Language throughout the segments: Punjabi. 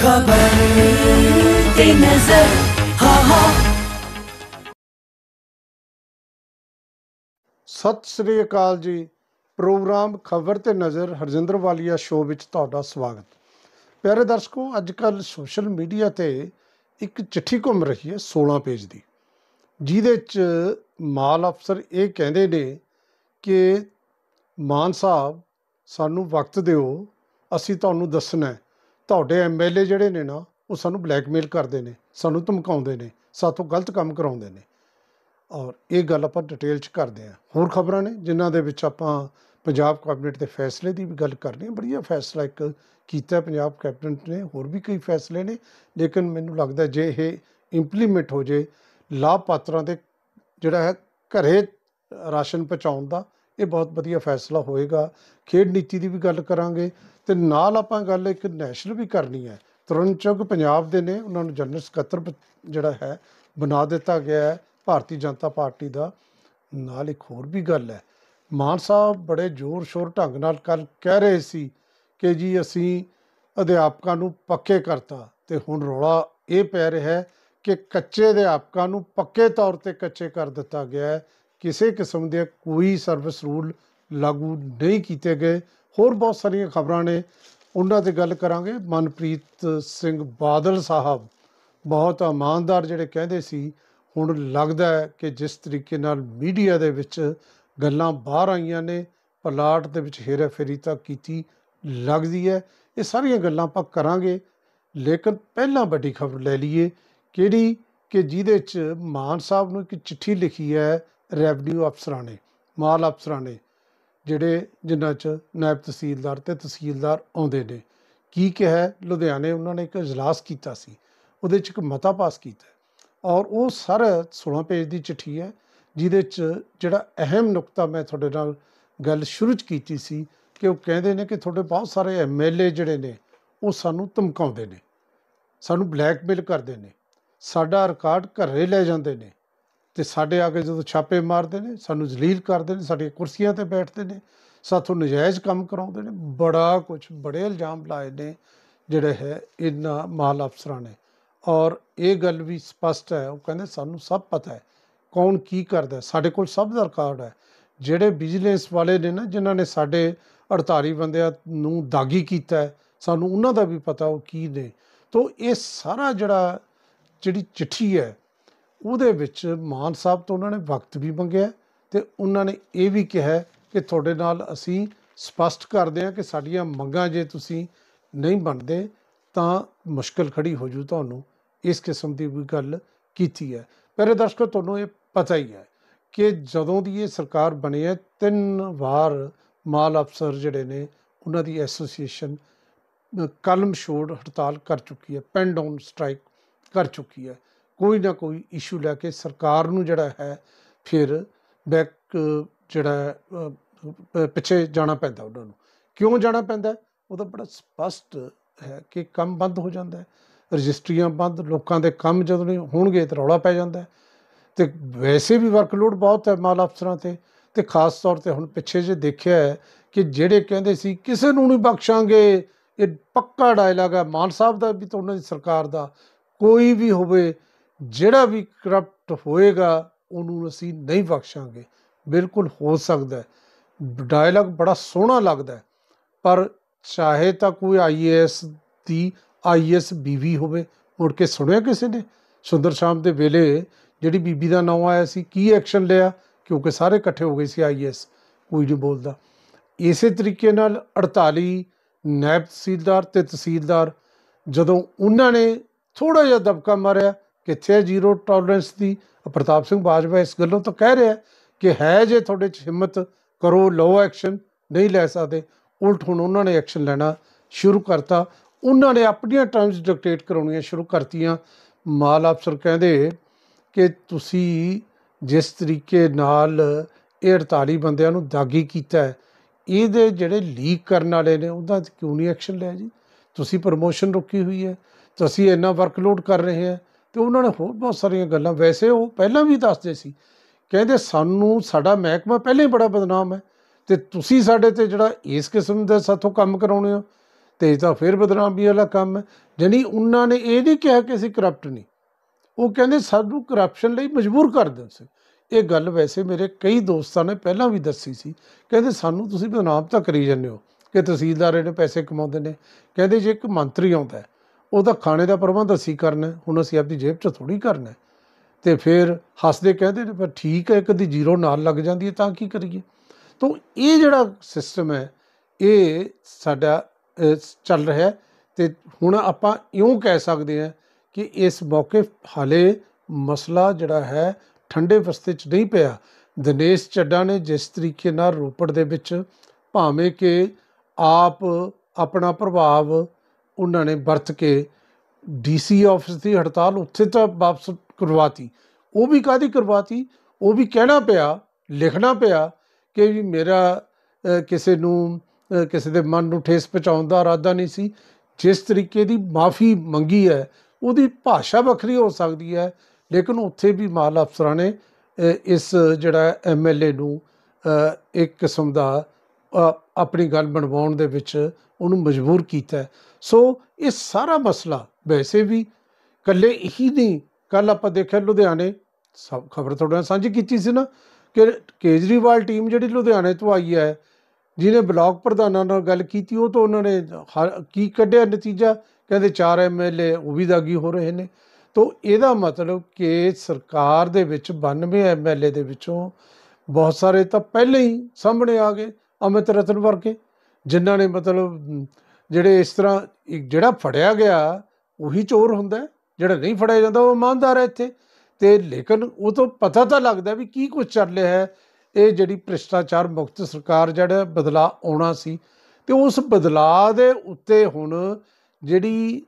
खबर नजर ਹਾ ਹਾ ਸਤਿ ਸ੍ਰੀ ਅਕਾਲ ਜੀ ਪ੍ਰੋਗਰਾਮ ਖਬਰ ਤੇ ਨਜ਼ਰ ਹਰਜਿੰਦਰ ਵਾਲੀਆ ਸ਼ੋਅ ਵਿੱਚ ਤੁਹਾਡਾ ਸਵਾਗਤ ਪਿਆਰੇ ਦਰਸ਼ਕੋ ਅੱਜ ਕੱਲ ਸੋਸ਼ਲ ਮੀਡੀਆ ਤੇ ਇੱਕ ਚਿੱਠੀ ਘੁੰਮ ਰਹੀ ਹੈ 16 ਪੇਜ ਦੀ ਜਿਹਦੇ ਚ ਮਾਲ ਅਫਸਰ ਇਹ ਕਹਿੰਦੇ ਨੇ ਕਿ ਮਾਨ ਸਾਹਿਬ ਸਾਨੂੰ ਵਕਤ ਦਿਓ ਅਸੀਂ ਤੁਹਾਨੂੰ ਦੱਸਣਾ ਹੈ ਤੁਹਾਡੇ ਐਮਐਲਏ ਜਿਹੜੇ ਨੇ ਨਾ ਉਹ ਸਾਨੂੰ ਬਲੈਕਮੇਲ ਕਰਦੇ ਨੇ ਸਾਨੂੰ ਧਮਕਾਉਂਦੇ ਨੇ ਸਾਥੋਂ ਗਲਤ ਕੰਮ ਕਰਾਉਂਦੇ ਨੇ ਔਰ ਇਹ ਗੱਲ ਆਪਾਂ ਡਿਟੇਲ ਚ ਕਰਦੇ ਆ ਹੋਰ ਖਬਰਾਂ ਨੇ ਜਿਨ੍ਹਾਂ ਦੇ ਵਿੱਚ ਆਪਾਂ ਪੰਜਾਬ ਕੈਬਨਿਟ ਦੇ ਫੈਸਲੇ ਦੀ ਵੀ ਗੱਲ ਕਰਨੀ ਹੈ ਬੜੀਆ ਫੈਸਲਾ ਇੱਕ ਕੀਤਾ ਪੰਜਾਬ ਕੈਬਨਿਟ ਨੇ ਹੋਰ ਵੀ ਕਈ ਫੈਸਲੇ ਨੇ ਲੇਕਿਨ ਮੈਨੂੰ ਲੱਗਦਾ ਜੇ ਇਹ ਇੰਪਲੀਮੈਂਟ ਹੋ ਜੇ ਲਾਭਪਾਤਰਾਂ ਦੇ ਜਿਹੜਾ ਹੈ ਘਰੇ ਰਾਸ਼ਨ ਪਹੁੰਚਾਉਣ ਦਾ ਇਹ ਬਹੁਤ ਵਧੀਆ ਫੈਸਲਾ ਹੋਏਗਾ ਖੇਡ ਨੀਤੀ ਦੀ ਵੀ ਗੱਲ ਕਰਾਂਗੇ ਤੇ ਨਾਲ ਆਪਾਂ ਗੱਲ ਇੱਕ ਨੈਸ਼ਨਲ ਵੀ ਕਰਨੀ ਹੈ ਤਰਨਚੁਗ ਪੰਜਾਬ ਦੇ ਨੇ ਉਹਨਾਂ ਨੂੰ ਜਨਰਲ ਸਕੱਤਰ ਜਿਹੜਾ ਹੈ ਬਣਾ ਦਿੱਤਾ ਗਿਆ ਹੈ ਭਾਰਤੀ ਜਨਤਾ ਪਾਰਟੀ ਦਾ ਨਾਲ ਇੱਕ ਹੋਰ ਵੀ ਗੱਲ ਹੈ ਮਾਨ ਸਾਹਿਬ ਬੜੇ ਜ਼ੋਰ ਸ਼ੋਰ ਢੰਗ ਨਾਲ ਕਰ ਕਹਿ ਰਹੇ ਸੀ ਕਿ ਜੀ ਅਸੀਂ ਅਧਿਆਪਕਾਂ ਨੂੰ ਪੱਕੇ ਕਰਤਾ ਤੇ ਹੁਣ ਰੋਲਾ ਇਹ ਪੈ ਰਿਹਾ ਹੈ ਕਿ ਕੱਚੇ ਅਧਿਆਪਕਾਂ ਨੂੰ ਪੱਕੇ ਤੌਰ ਤੇ ਕੱਚੇ ਕਰ ਦਿੱਤਾ ਗਿਆ ਹੈ ਕਿਸੇ ਕਿਸਮ ਦੇ ਕੋਈ ਸਰਵਿਸ ਰੂਲ ਲਾਗੂ ਨਹੀਂ ਕੀਤੇ ਗਏ ਹੋਰ ਬਹੁਤ ਸਾਰੀਆਂ ਖਬਰਾਂ ਨੇ ਉਹਨਾਂ ਤੇ ਗੱਲ ਕਰਾਂਗੇ ਮਨਪ੍ਰੀਤ ਸਿੰਘ ਬਾਦਲ ਸਾਹਿਬ ਬਹੁਤ ਇਮਾਨਦਾਰ ਜਿਹੜੇ ਕਹਿੰਦੇ ਸੀ ਹੁਣ ਲੱਗਦਾ ਹੈ ਕਿ ਜਿਸ ਤਰੀਕੇ ਨਾਲ ਮੀਡੀਆ ਦੇ ਵਿੱਚ ਗੱਲਾਂ ਬਾਹਰ ਆਈਆਂ ਨੇ ਪਲਾਟ ਦੇ ਵਿੱਚ ਫੇਰੀ ਤਾਂ ਕੀਤੀ ਲੱਗਦੀ ਹੈ ਇਹ ਸਾਰੀਆਂ ਗੱਲਾਂ ਆਪਾਂ ਕਰਾਂਗੇ ਲੇਕਿਨ ਪਹਿਲਾਂ ਵੱਡੀ ਖਬਰ ਲੈ ਲਈਏ ਕਿਹੜੀ ਕਿ ਜਿਹਦੇ 'ਚ ਮਾਨ ਸਾਹਿਬ ਨੂੰ ਇੱਕ ਚਿੱਠੀ ਲਿਖੀ ਹੈ ਰੈਵਨਿਊ ਅਫਸਰਾਂ ਨੇ ਮਾਲ ਅਫਸਰਾਂ ਨੇ ਜਿਹੜੇ ਜਿਨ੍ਹਾਂ 'ਚ ਨਾਇਬ ਤਹਿਸੀਲਦਾਰ ਤੇ ਤਹਿਸੀਲਦਾਰ ਆਉਂਦੇ ਨੇ ਕੀ ਕਿਹਾ ਲੁਧਿਆਣੇ ਉਹਨਾਂ ਨੇ ਇੱਕ اجلاس ਕੀਤਾ ਸੀ ਉਹਦੇ 'ਚ ਇੱਕ ਮਤਾ ਪਾਸ ਕੀਤਾ ਔਰ ਉਹ ਸਰ 16 ਪੇਜ ਦੀ ਚਿੱਠੀ ਹੈ ਜਿਹਦੇ 'ਚ ਜਿਹੜਾ ਅਹਿਮ ਨੁਕਤਾ ਮੈਂ ਤੁਹਾਡੇ ਨਾਲ ਗੱਲ ਸ਼ੁਰੂ 'ਚ ਕੀਤੀ ਸੀ ਕਿ ਉਹ ਕਹਿੰਦੇ ਨੇ ਕਿ ਤੁਹਾਡੇ ਬਹੁਤ ਸਾਰੇ ਐਮਐਲਏ ਜਿਹੜੇ ਨੇ ਉਹ ਸਾਨੂੰ ਧਮਕਾਉਂਦੇ ਨੇ ਸਾਨੂੰ ਬਲੈਕਮੇਲ ਕਰਦੇ ਨੇ ਸਾਡਾ ਰਿਕਾਰਡ ਘਰੇ ਲੈ ਜਾਂਦੇ ਨੇ ਤੇ ਸਾਡੇ ਆ ਕੇ ਜਦੋਂ ਛਾਪੇ ਮਾਰਦੇ ਨੇ ਸਾਨੂੰ ਜ਼ਲੀਲ ਕਰਦੇ ਨੇ ਸਾਡੀਆਂ ਕੁਰਸੀਆਂ ਤੇ ਬੈਠਦੇ ਨੇ ਸਾਥੋਂ ਨਜਾਇਜ਼ ਕੰਮ ਕਰਾਉਂਦੇ ਨੇ ਬੜਾ ਕੁਝ ਬੜੇ ਇਲਜ਼ਾਮ ਲਾਏ ਨੇ ਜਿਹੜੇ ਹੈ ਇਹਨਾਂ ਮਾਲ ਅਫਸਰਾਂ ਨੇ ਔਰ ਇਹ ਗੱਲ ਵੀ ਸਪਸ਼ਟ ਹੈ ਉਹ ਕਹਿੰਦੇ ਸਾਨੂੰ ਸਭ ਪਤਾ ਹੈ ਕੌਣ ਕੀ ਕਰਦਾ ਸਾਡੇ ਕੋਲ ਸਭ ਦਾ ਰਿਕਾਰਡ ਹੈ ਜਿਹੜੇ ਵਿਜੀਲੈਂਸ ਵਾਲੇ ਨੇ ਨਾ ਜਿਨ੍ਹਾਂ ਨੇ ਸਾਡੇ 48 ਬੰਦਿਆਂ ਨੂੰ ਦਾਗੀ ਕੀਤਾ ਹੈ ਸਾਨੂੰ ਉਹਨਾਂ ਦਾ ਵੀ ਪਤਾ ਉਹ ਕੀ ਨੇ ਤੋਂ ਇਹ ਸਾਰਾ ਜਿਹੜਾ ਜਿਹੜੀ ਚਿੱਠੀ ਹੈ ਉਹਦੇ ਵਿੱਚ ਮਾਨ ਸਾਹਿਬ ਤੋਂ ਉਹਨਾਂ ਨੇ ਵਕਤ ਵੀ ਮੰਗਿਆ ਤੇ ਉਹਨਾਂ ਨੇ ਇਹ ਵੀ ਕਿਹਾ ਕਿ ਤੁਹਾਡੇ ਨਾਲ ਅਸੀਂ ਸਪਸ਼ਟ ਕਰਦੇ ਹਾਂ ਕਿ ਸਾਡੀਆਂ ਮੰਗਾਂ ਜੇ ਤੁਸੀਂ ਨਹੀਂ ਮੰਨਦੇ ਤਾਂ ਮੁਸ਼ਕਲ ਖੜੀ ਹੋ ਜੂ ਤੁਹਾਨੂੰ ਇਸ ਕਿਸਮ ਦੀ ਕੋਈ ਗੱਲ ਕੀਤੀ ਹੈ ਮੇਰੇ ਦਰਸ਼ਕੋ ਤੁਹਾਨੂੰ ਇਹ ਪਤਾ ਹੀ ਹੈ ਕਿ ਜਦੋਂ ਦੀ ਇਹ ਸਰਕਾਰ ਬਣੀ ਹੈ ਤਿੰਨ ਵਾਰ ਮਾਲ ਅਫਸਰ ਜਿਹੜੇ ਨੇ ਉਹਨਾਂ ਦੀ ਐਸੋਸੀਏਸ਼ਨ ਕਲਮ ਛੋੜ ਹੜਤਾਲ ਕਰ ਚੁੱਕੀ ਹੈ ਪੈਂਡ ਡਾਊਨ ਸਟ੍ਰਾਈਕ ਕਰ ਚੁੱਕੀ ਹੈ ਕੋਈ ਨਾ ਕੋਈ ਇਸ਼ੂ ਲੈ ਕੇ ਸਰਕਾਰ ਨੂੰ ਜਿਹੜਾ ਹੈ ਫਿਰ ਬੈਕ ਜਿਹੜਾ ਪਿੱਛੇ ਜਾਣਾ ਪੈਂਦਾ ਉਹਨਾਂ ਨੂੰ ਕਿਉਂ ਜਾਣਾ ਪੈਂਦਾ ਉਹ ਤਾਂ ਬੜਾ ਸਪਸ਼ਟ ਹੈ ਕਿ ਕੰਮ ਬੰਦ ਹੋ ਜਾਂਦਾ ਹੈ ਰਜਿਸਟਰੀਆਂ ਬੰਦ ਲੋਕਾਂ ਦੇ ਕੰਮ ਜਦੋਂ ਨਹੀਂ ਹੋਣਗੇ ਤਾਂ ਰੌਲਾ ਪੈ ਜਾਂਦਾ ਹੈ ਤੇ ਵੈਸੇ ਵੀ ਵਰਕਲੋਡ ਬਹੁਤ ਹੈ ਮਾਲ ਅਫਸਰਾਂ ਤੇ ਤੇ ਖਾਸ ਤੌਰ ਤੇ ਹੁਣ ਪਿੱਛੇ ਜੇ ਦੇਖਿਆ ਹੈ ਕਿ ਜਿਹੜੇ ਕਹਿੰਦੇ ਸੀ ਕਿਸੇ ਨੂੰ ਨਹੀਂ ਬਖਸ਼ਾਂਗੇ ਇਹ ਪੱਕਾ ਡਾਇਲੌਗ ਹੈ ਮਾਨ ਸਾਹਿਬ ਦਾ ਵੀ ਤੇ ਉਹਨਾਂ ਦੀ ਸਰਕਾਰ ਦਾ ਕੋਈ ਵੀ ਹੋਵੇ ਜਿਹੜਾ ਵੀ ਕਰਪਟ ਹੋਏਗਾ ਉਹਨੂੰ ਅਸੀਂ ਨਹੀਂ ਬਖਸ਼ਾਂਗੇ ਬਿਲਕੁਲ ਹੋ ਸਕਦਾ ਡਾਇਲੌਗ ਬੜਾ ਸੋਹਣਾ ਲੱਗਦਾ ਪਰ ਚਾਹੇ ਤਾਂ ਕੋਈ ਆਈਐਸ ਦੀ ਆਈਐਸ ਬੀਵੀ ਹੋਵੇ ਮੁੜ ਕੇ ਸੁਣਿਆ ਕਿਸੇ ਨੇ ਸੁੰਦਰ ਸ਼ਾਮ ਦੇ ਵੇਲੇ ਜਿਹੜੀ ਬੀਬੀ ਦਾ ਨਾਮ ਆਇਆ ਸੀ ਕੀ ਐਕਸ਼ਨ ਲਿਆ ਕਿਉਂਕਿ ਸਾਰੇ ਇਕੱਠੇ ਹੋ ਗਏ ਸੀ ਆਈਐਸ ਕੋਈ ਨਹੀਂ ਬੋਲਦਾ ਇਸੇ ਤਰੀਕੇ ਨਾਲ 48 ਨਾਇਬ ਤਹਿਸੀਲਦਾਰ ਤੇ ਤਹਿਸੀਲਦਾਰ ਜਦੋਂ ਉਹਨਾਂ ਨੇ ਥੋੜਾ ਜਿਹਾ ਦਬਕਾ ਮਾਰਿਆ ਕਿੱਥੇ ਜ਼ੀਰੋ ਟੋਲਰੈਂਸ ਦੀ ਪ੍ਰਤਾਪ ਸਿੰਘ ਬਾਜਵਾ ਇਸ ਗੱਲੋਂ ਤਾਂ ਕਹਿ ਰਿਹਾ ਕਿ ਹੈ ਜੇ ਤੁਹਾਡੇ 'ਚ ਹਿੰਮਤ ਕਰੋ ਲੋ ਐਕਸ਼ਨ ਨਹੀਂ ਲੈ ਸਕਦੇ ਉਲਟ ਹੁਣ ਉਹਨਾਂ ਨੇ ਐਕਸ਼ਨ ਲੈਣਾ ਸ਼ੁਰੂ ਕਰਤਾ ਉਹਨਾਂ ਨੇ ਆਪਣੀਆਂ ਟਰਮਸ ਡਿਕਟੇਟ ਕਰਾਉਣੀਆਂ ਸ਼ੁਰੂ ਕਰਤੀਆਂ ਮਾਲ ਅਫਸਰ ਕਹਿੰਦੇ ਕਿ ਤੁਸੀਂ ਜਿਸ ਤਰੀਕੇ ਨਾਲ ਇਹ 48 ਬੰਦਿਆਂ ਨੂੰ ਦਾਗੀ ਕੀਤਾ ਹੈ ਇਹਦੇ ਜਿਹੜੇ ਲੀਕ ਕਰਨ ਵਾਲੇ ਨੇ ਉਹਦਾ ਕਿਉਂ ਨਹੀਂ ਐਕਸ਼ਨ ਲਿਆ ਜੀ ਤੁਸੀਂ ਪ੍ਰਮੋਸ਼ਨ ਰੁਕੀ ਹੋਈ ਹੈ ਤੁਸੀਂ ਇੰਨਾ ਵਰਕਲੋਡ ਕਰ ਰਹੇ ਹੋ ਤੇ ਉਹਨਾਂ ਨੇ ਹੋਰ ਬਹੁਤ ਸਾਰੀਆਂ ਗੱਲਾਂ ਵੈਸੇ ਉਹ ਪਹਿਲਾਂ ਵੀ ਦੱਸਦੇ ਸੀ ਕਹਿੰਦੇ ਸਾਨੂੰ ਸਾਡਾ ਮਹਿਕਮਾ ਪਹਿਲਾਂ ਹੀ ਬੜਾ ਬਦਨਾਮ ਹੈ ਤੇ ਤੁਸੀਂ ਸਾਡੇ ਤੇ ਜਿਹੜਾ ਇਸ ਕਿਸਮ ਦਾ ਸਾਥੋਂ ਕੰਮ ਕਰਾਉਣੇ ਹੋ ਤੇ ਇਹ ਤਾਂ ਫਿਰ ਬਦਨਾਮੀ ਵਾਲਾ ਕੰਮ ਹੈ ਜਣੀ ਉਹਨਾਂ ਨੇ ਇਹ ਨਹੀਂ ਕਿਹਾ ਕਿ ਅਸੀਂ ਕਰਪਟ ਨਹੀਂ ਉਹ ਕਹਿੰਦੇ ਸਾਨੂੰ ਕਰਪਸ਼ਨ ਲਈ ਮਜਬੂਰ ਕਰ ਦਿੰਦੇ ਸੀ ਇਹ ਗੱਲ ਵੈਸੇ ਮੇਰੇ ਕਈ ਦੋਸਤਾਂ ਨੇ ਪਹਿਲਾਂ ਵੀ ਦੱਸੀ ਸੀ ਕਹਿੰਦੇ ਸਾਨੂੰ ਤੁਸੀਂ ਬਦਨਾਮ ਤਾਂ ਕਰੀ ਜਾਂਦੇ ਹੋ ਕਿ ਤਹਿਸੀਲਦਾਰ ਇਹਨੇ ਪੈਸੇ ਕਮਾਉਂਦੇ ਨੇ ਕਹਿੰਦੇ ਜੇ ਇੱਕ ਮੰਤਰੀ ਆਉਂਦਾ ਉਹ ਤਾਂ ਖਾਣੇ ਦਾ ਪ੍ਰਬੰਧ ਅਸੀਂ ਕਰਨਾ ਹੁਣ ਅਸੀਂ ਆਪਣੀ ਜੇਬ 'ਚ ਥੋੜੀ ਕਰਨਾ ਤੇ ਫਿਰ ਹੱਸਦੇ ਕਹਿੰਦੇ ਨੇ ਪਰ ਠੀਕ ਹੈ ਕਦੀ ਜ਼ੀਰੋ ਨਾਲ ਲੱਗ ਜਾਂਦੀ ਹੈ ਤਾਂ ਕੀ ਕਰੀਏ ਤਾਂ ਇਹ ਜਿਹੜਾ ਸਿਸਟਮ ਹੈ ਇਹ ਸਾਡਾ ਚੱਲ ਰਿਹਾ ਤੇ ਹੁਣ ਆਪਾਂ ਇਉਂ ਕਹਿ ਸਕਦੇ ਹਾਂ ਕਿ ਇਸ ਮੌਕੇ ਹਾਲੇ ਮਸਲਾ ਜਿਹੜਾ ਹੈ ਠੰਡੇ ਵਸਤੇ 'ਚ ਨਹੀਂ ਪਿਆ ਦਿਨੇਸ਼ ਚੱਡਾ ਨੇ ਜਿਸ ਤਰੀਕੇ ਨਾਲ ਰੋਪੜ ਦੇ ਵਿੱਚ ਭਾਵੇਂ ਕਿ ਆਪ ਆਪਣਾ ਪ੍ਰਭਾਵ ਉਹਨਾਂ ਨੇ ਵਰਤ ਕੇ ਡੀਸੀ ਆਫਿਸ ਦੀ ਹੜਤਾਲ ਉੱਥੇ ਤਾਂ ਵਾਪਸ ਕਰਵਾਤੀ ਉਹ ਵੀ ਕਾਦੀ ਕਰਵਾਤੀ ਉਹ ਵੀ ਕਹਿਣਾ ਪਿਆ ਲਿਖਣਾ ਪਿਆ ਕਿ ਵੀ ਮੇਰਾ ਕਿਸੇ ਨੂੰ ਕਿਸੇ ਦੇ ਮਨ ਨੂੰ ਠੇਸ ਪਹੁੰਚਾਉਣ ਦਾ ਇਰਾਦਾ ਨਹੀਂ ਸੀ ਜਿਸ ਤਰੀਕੇ ਦੀ ਮਾਫੀ ਮੰਗੀ ਹੈ ਉਹਦੀ ਭਾਸ਼ਾ ਵੱਖਰੀ ਹੋ ਸਕਦੀ ਹੈ ਲੇਕਿਨ ਉੱਥੇ ਵੀ ਮਾਲ ਅਫਸਰਾਂ ਨੇ ਇਸ ਜਿਹੜਾ ਐਮਐਲਏ ਨੂੰ ਇੱਕ ਕਿਸਮ ਦਾ ਆਪਣੀ ਗੱਲ ਬਣਵਾਉਣ ਦੇ ਵਿੱਚ ਉਹਨੂੰ ਮਜਬੂਰ ਕੀਤਾ ਸੋ ਇਹ ਸਾਰਾ ਮਸਲਾ ਵੈਸੇ ਵੀ ਕੱਲੇ ਇਹੀ ਨਹੀਂ ਕੱਲ ਆਪਾਂ ਦੇਖਿਆ ਲੁਧਿਆਣੇ ਸਭ ਖਬਰ ਤੁਹਾਡੇ ਨਾਲ ਸਾਂਝੀ ਕੀਤੀ ਸੀ ਨਾ ਕਿ ਕੇਜਰੀਵਾਲ ਟੀਮ ਜਿਹੜੀ ਲੁਧਿਆਣੇ ਤੋਂ ਆਈ ਹੈ ਜਿਹਨੇ ਬਲਾਕ ਪ੍ਰਧਾਨਾਂ ਨਾਲ ਗੱਲ ਕੀਤੀ ਉਹ ਤੋਂ ਉਹਨਾਂ ਨੇ ਕੀ ਕੱਢਿਆ ਨਤੀਜਾ ਕਹਿੰਦੇ 4 ਐਮਐਲਏ ਉਹ ਵੀ ਦਾਗੀ ਹੋ ਰਹੇ ਨੇ ਤੋਂ ਇਹਦਾ ਮਤਲਬ ਕਿ ਸਰਕਾਰ ਦੇ ਵਿੱਚ 92 ਐਮਐਲਏ ਦੇ ਵਿੱਚੋਂ ਬਹੁਤ ਸਾਰੇ ਤਾਂ ਪਹਿਲੇ ਹੀ ਸਾਹਮਣੇ ਆ ਗਏ ਅਮਿਤ ਰਤਨ ਵਰਗੇ ਜਿਨ੍ਹਾਂ ਨੇ ਮਤਲਬ ਜਿਹੜੇ ਇਸ ਤਰ੍ਹਾਂ ਜਿਹੜਾ ਫੜਿਆ ਗਿਆ ਉਹੀ ਚੋਰ ਹੁੰਦਾ ਜਿਹੜਾ ਨਹੀਂ ਫੜਿਆ ਜਾਂਦਾ ਉਹ ਇਮਾਨਦਾਰ ਹੈ ਇੱਥੇ ਤੇ ਲੇਕਿਨ ਉਹ ਤੋਂ ਪਤਾ ਤਾਂ ਲੱਗਦਾ ਵੀ ਕੀ ਕੁਝ ਚੱਲ ਰਿਹਾ ਹੈ ਇਹ ਜਿਹੜੀ ਭ੍ਰਿਸ਼ਟਾਚਾਰ ਮੁਕਤ ਸਰਕਾਰ ਜਿਹੜਾ ਬਦਲਾ ਆਉਣਾ ਸੀ ਤੇ ਉਸ ਬਦਲਾ ਦੇ ਉੱਤੇ ਹੁਣ ਜਿਹੜੀ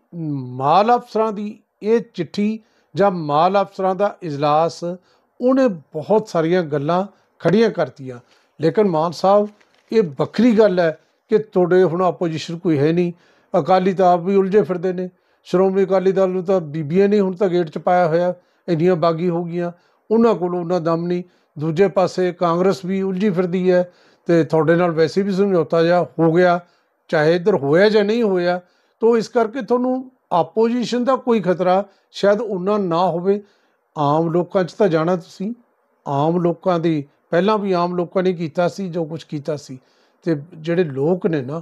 ਮਾਲ ਅਫਸਰਾਂ ਦੀ ਇਹ ਚਿੱਠੀ ਜਾਂ ਮਾਲ ਅਫਸਰਾਂ ਦਾ اجلاس ਉਹਨੇ ਬਹੁਤ ਸਾਰੀਆਂ ਗੱਲਾਂ ਖੜੀਆਂ ਕਰਤੀਆਂ ਲੇਕਿਨ ਮਾਨ ਸਾਹਿਬ ਇਹ ਵੱਖਰੀ ਗੱਲ ਹੈ ਕਿ ਤੁਹਾਡੇ ਹੁਣ ਆਪੋਜੀਸ਼ਨ ਕੋਈ ਹੈ ਨਹੀਂ ਅਕਾਲੀ ਤਾਂ ਆਪ ਵੀ ਉਲਝੇ ਫਿਰਦੇ ਨੇ ਸ਼੍ਰੋਮਣੀ ਅਕਾਲੀ ਦਲ ਨੂੰ ਤਾਂ ਬੀਬੀਆਂ ਨੇ ਹੁਣ ਤਾਂ ਗੇਟ 'ਚ ਪਾਇਆ ਹੋਇਆ ਇੰਨੀਆਂ ਬਾਗੀ ਹੋ ਗਈਆਂ ਉਹਨਾਂ ਕੋਲ ਉਹਨਾਂ ਦਮ ਨਹੀਂ ਦੂਜੇ ਪਾਸੇ ਕਾਂਗਰਸ ਵੀ ਉਲਝੀ ਫਿਰਦੀ ਹੈ ਤੇ ਤੁਹਾਡੇ ਨਾਲ ਵੈਸੇ ਵੀ ਸਮਝੌਤਾ ਜਾਂ ਹੋ ਗਿਆ ਚਾਹੇ ਇਧਰ ਹੋਇਆ ਜਾਂ ਨਹੀਂ ਹੋਇਆ ਤੋਂ ਇਸ ਕਰਕੇ ਤੁਹਾਨੂੰ ਆਪੋਜੀਸ਼ਨ ਦਾ ਕੋਈ ਖਤਰਾ ਸ਼ਾਇਦ ਉਹਨਾਂ ਨਾ ਹੋਵੇ ਆਮ ਲੋਕਾਂ 'ਚ ਤਾਂ ਜਾਣਾ ਤੁਸੀਂ ਆਮ ਲੋਕਾਂ ਦੀ ਪਹਿਲਾਂ ਵੀ ਆਮ ਲੋਕਾਂ ਨੇ ਕੀਤਾ ਸੀ ਜੋ ਕੁਝ ਕੀਤਾ ਸੀ ਤੇ ਜਿਹੜੇ ਲੋਕ ਨੇ ਨਾ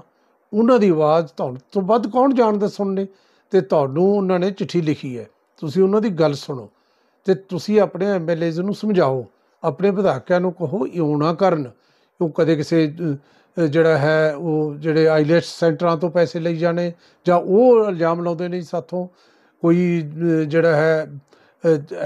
ਉਹਨਾਂ ਦੀ ਆਵਾਜ਼ ਤੁਹਾਨੂੰ ਤੋਂ ਵੱਧ ਕੌਣ ਜਾਣਦਾ ਸੁਣਨੇ ਤੇ ਤੁਹਾਨੂੰ ਉਹਨਾਂ ਨੇ ਚਿੱਠੀ ਲਿਖੀ ਹੈ ਤੁਸੀਂ ਉਹਨਾਂ ਦੀ ਗੱਲ ਸੁਣੋ ਤੇ ਤੁਸੀਂ ਆਪਣੇ ਐਮਐਲਏਜ਼ ਨੂੰ ਸਮਝਾਓ ਆਪਣੇ ਵਿਧਾਇਕਾਂ ਨੂੰ ਕਹੋ ਇਉਂ ਨਾ ਕਰਨ ਉਹ ਕਦੇ ਕਿਸੇ ਜਿਹੜਾ ਹੈ ਉਹ ਜਿਹੜੇ ਆਈਲੈਟਸ ਸੈਂਟਰਾਂ ਤੋਂ ਪੈਸੇ ਲਈ ਜਾਣੇ ਜਾਂ ਉਹ ਇਲਜ਼ਾਮ ਲਾਉਂਦੇ ਨੇ ਸਾਥੋਂ ਕੋਈ ਜਿਹੜਾ ਹੈ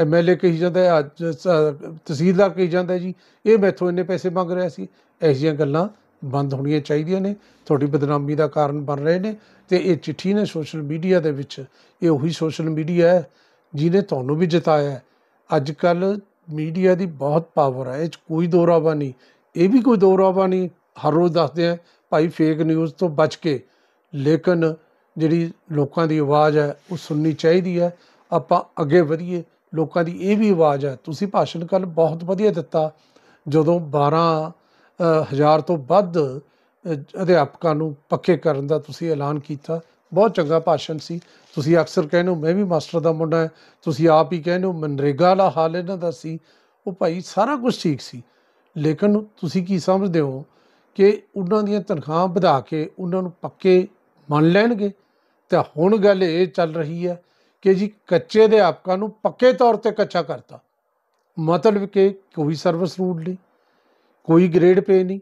ਐਮਐਲਏ ਕਹੀ ਜਾਂਦਾ ਅੱਜ ਤਹਿਸੀਲਦਾਰ ਕਹੀ ਜਾਂਦਾ ਜੀ ਇਹ ਮੈਥੋਂ ਇੰਨੇ ਪੈਸੇ ਮੰਗ ਰਿਹਾ ਸੀ ਐਸੀਆਂ ਗੱਲਾਂ ਬੰਦ ਹੋਣੀਆਂ ਚਾਹੀਦੀਆਂ ਨੇ ਤੁਹਾਡੀ ਬਦਨਾਮੀ ਦਾ ਕਾਰਨ ਬਣ ਰਹੇ ਨੇ ਤੇ ਇਹ ਚਿੱਠੀ ਨੇ ਸੋਸ਼ਲ ਮੀਡੀਆ ਦੇ ਵਿੱਚ ਇਹ ਉਹੀ ਸੋਸ਼ਲ ਮੀਡੀਆ ਹੈ ਜਿਹਨੇ ਤੁਹਾਨੂੰ ਵੀ ਜਿਤਾਇਆ ਅੱਜ ਕੱਲ ਮੀਡੀਆ ਦੀ ਬਹੁਤ ਪਾਵਰ ਹੈ ਇਹ ਚ ਕੋਈ ਦੋਰਾਵਾ ਨਹੀਂ ਇਹ ਵੀ ਕੋਈ ਦੋਰਾਵਾ ਨਹੀਂ ਹਰ ਰੋਜ਼ ਦੱਸਦੇ ਆ ਭਾਈ ਫੇਕ ਨਿਊਜ਼ ਤੋਂ ਬਚ ਕੇ ਲੇਕਿਨ ਜਿਹੜੀ ਲੋਕਾਂ ਦੀ ਆਵਾਜ਼ ਹੈ ਉਹ ਸੁਣਨੀ ਚਾਹੀਦੀ ਹੈ ਆਪਾਂ ਅੱਗੇ ਵਧੀਏ ਲੋਕਾਂ ਦੀ ਇਹ ਵੀ ਆਵਾਜ਼ ਹੈ ਤੁਸੀਂ ਭਾਸ਼ਣ ਕੱਲ ਬਹੁਤ ਵਧੀਆ ਦਿੱਤਾ ਜਦੋਂ 12 1000 ਤੋਂ ਵੱਧ ਅਧਿਆਪਕਾਂ ਨੂੰ ਪੱਕੇ ਕਰਨ ਦਾ ਤੁਸੀਂ ਐਲਾਨ ਕੀਤਾ ਬਹੁਤ ਚੰਗਾ ਭਾਸ਼ਣ ਸੀ ਤੁਸੀਂ ਅਕਸਰ ਕਹਿੰਦੇ ਹੋ ਮੈਂ ਵੀ ਮਾਸਟਰ ਦਾ ਮੁੰਡਾ ਹਾਂ ਤੁਸੀਂ ਆਪ ਹੀ ਕਹਿੰਦੇ ਹੋ ਮਨਰੇਗਾ ਵਾਲਾ ਹਾਲ ਇਹਨਾਂ ਦਾ ਸੀ ਉਹ ਭਾਈ ਸਾਰਾ ਕੁਝ ਠੀਕ ਸੀ ਲੇਕਿਨ ਤੁਸੀਂ ਕੀ ਸਮਝਦੇ ਹੋ ਕਿ ਉਹਨਾਂ ਦੀਆਂ ਤਨਖਾਹਾਂ ਵਧਾ ਕੇ ਉਹਨਾਂ ਨੂੰ ਪੱਕੇ ਮੰਨ ਲੈਣਗੇ ਤਾਂ ਹੁਣ ਗੱਲ ਇਹ ਚੱਲ ਰਹੀ ਹੈ ਕਿ ਜੀ ਕੱਚੇ ਅਧਿਆਪਕਾਂ ਨੂੰ ਪੱਕੇ ਤੌਰ ਤੇ ਕੱਚਾ ਕਰਤਾ ਮਤਲਬ ਕਿ ਕੋਈ ਸਰਵਿਸ ਰੂਲ ਨਹੀਂ ਕੋਈ ਗ੍ਰੇਡ ਪੇ ਨਹੀਂ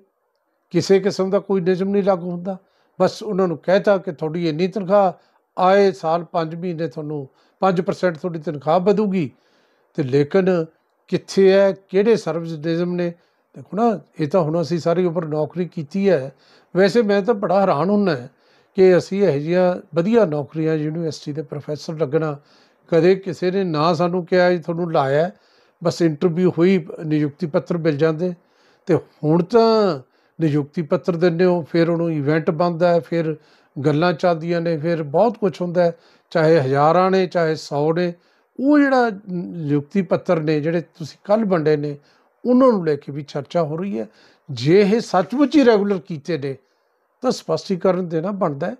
ਕਿਸੇ ਕਿਸਮ ਦਾ ਕੋਈ ਨਿਯਮ ਨਹੀਂ ਲਾਗੂ ਹੁੰਦਾ ਬਸ ਉਹਨਾਂ ਨੂੰ ਕਹਿਤਾ ਕਿ ਤੁਹਾਡੀ ਇੰਨੀ ਤਨਖਾਹ ਆਏ ਸਾਲ 5 ਮਹੀਨੇ ਤੁਹਾਨੂੰ 5% ਤੁਹਾਡੀ ਤਨਖਾਹ ਵਧੂਗੀ ਤੇ ਲੇਕਿਨ ਕਿੱਥੇ ਹੈ ਕਿਹੜੇ ਸਰਵਿਸ ਨਿਯਮ ਨੇ ਦੇਖੋ ਨਾ ਇਹ ਤਾਂ ਹੁਣ ਅਸੀਂ ਸਾਰੇ ਉੱਪਰ ਨੌਕਰੀ ਕੀਤੀ ਹੈ ਵੈਸੇ ਮੈਂ ਤਾਂ ਬੜਾ ਹੈਰਾਨ ਹੁੰਨਾ ਕਿ ਅਸੀਂ ਇਹ ਜਿਹੀਆਂ ਵਧੀਆ ਨੌਕਰੀਆਂ ਯੂਨੀਵਰਸਿਟੀ ਦੇ ਪ੍ਰੋਫੈਸਰ ਲੱਗਣਾ ਕਦੇ ਕਿਸੇ ਨੇ ਨਾ ਸਾਨੂੰ ਕਿਹਾ ਜੀ ਤੁਹਾਨੂੰ ਲਾਇਆ ਬਸ ਇੰਟਰਵਿਊ ਹੋਈ ਨਿਯੁਕਤੀ ਪੱਤਰ ਮਿਲ ਜਾਂਦੇ ਤੇ ਹੁਣ ਤਾਂ ਨਿਯੁਕਤੀ ਪੱਤਰ ਦਿੰਦੇ ਹੋ ਫਿਰ ਉਹਨੂੰ ਇਵੈਂਟ ਬੰਦਾ ਹੈ ਫਿਰ ਗੱਲਾਂ ਚੱਲਦੀਆਂ ਨੇ ਫਿਰ ਬਹੁਤ ਕੁਝ ਹੁੰਦਾ ਚਾਹੇ ਹਜ਼ਾਰਾਂ ਨੇ ਚਾਹੇ 100 ਨੇ ਉਹ ਜਿਹੜਾ ਨਿਯੁਕਤੀ ਪੱਤਰ ਨੇ ਜਿਹੜੇ ਤੁਸੀਂ ਕੱਲ ਵੰਡੇ ਨੇ ਉਹਨਾਂ ਨੂੰ ਲੈ ਕੇ ਵੀ ਚਰਚਾ ਹੋ ਰਹੀ ਹੈ ਜੇ ਇਹ ਸੱਚਮੁੱਚ ਹੀ ਰੈਗੂਲਰ ਕੀਤੇ ਨੇ ਤਾਂ ਸਪਸ਼ਟੀਕਰਨ ਦੇਣਾ ਬਣਦਾ ਹੈ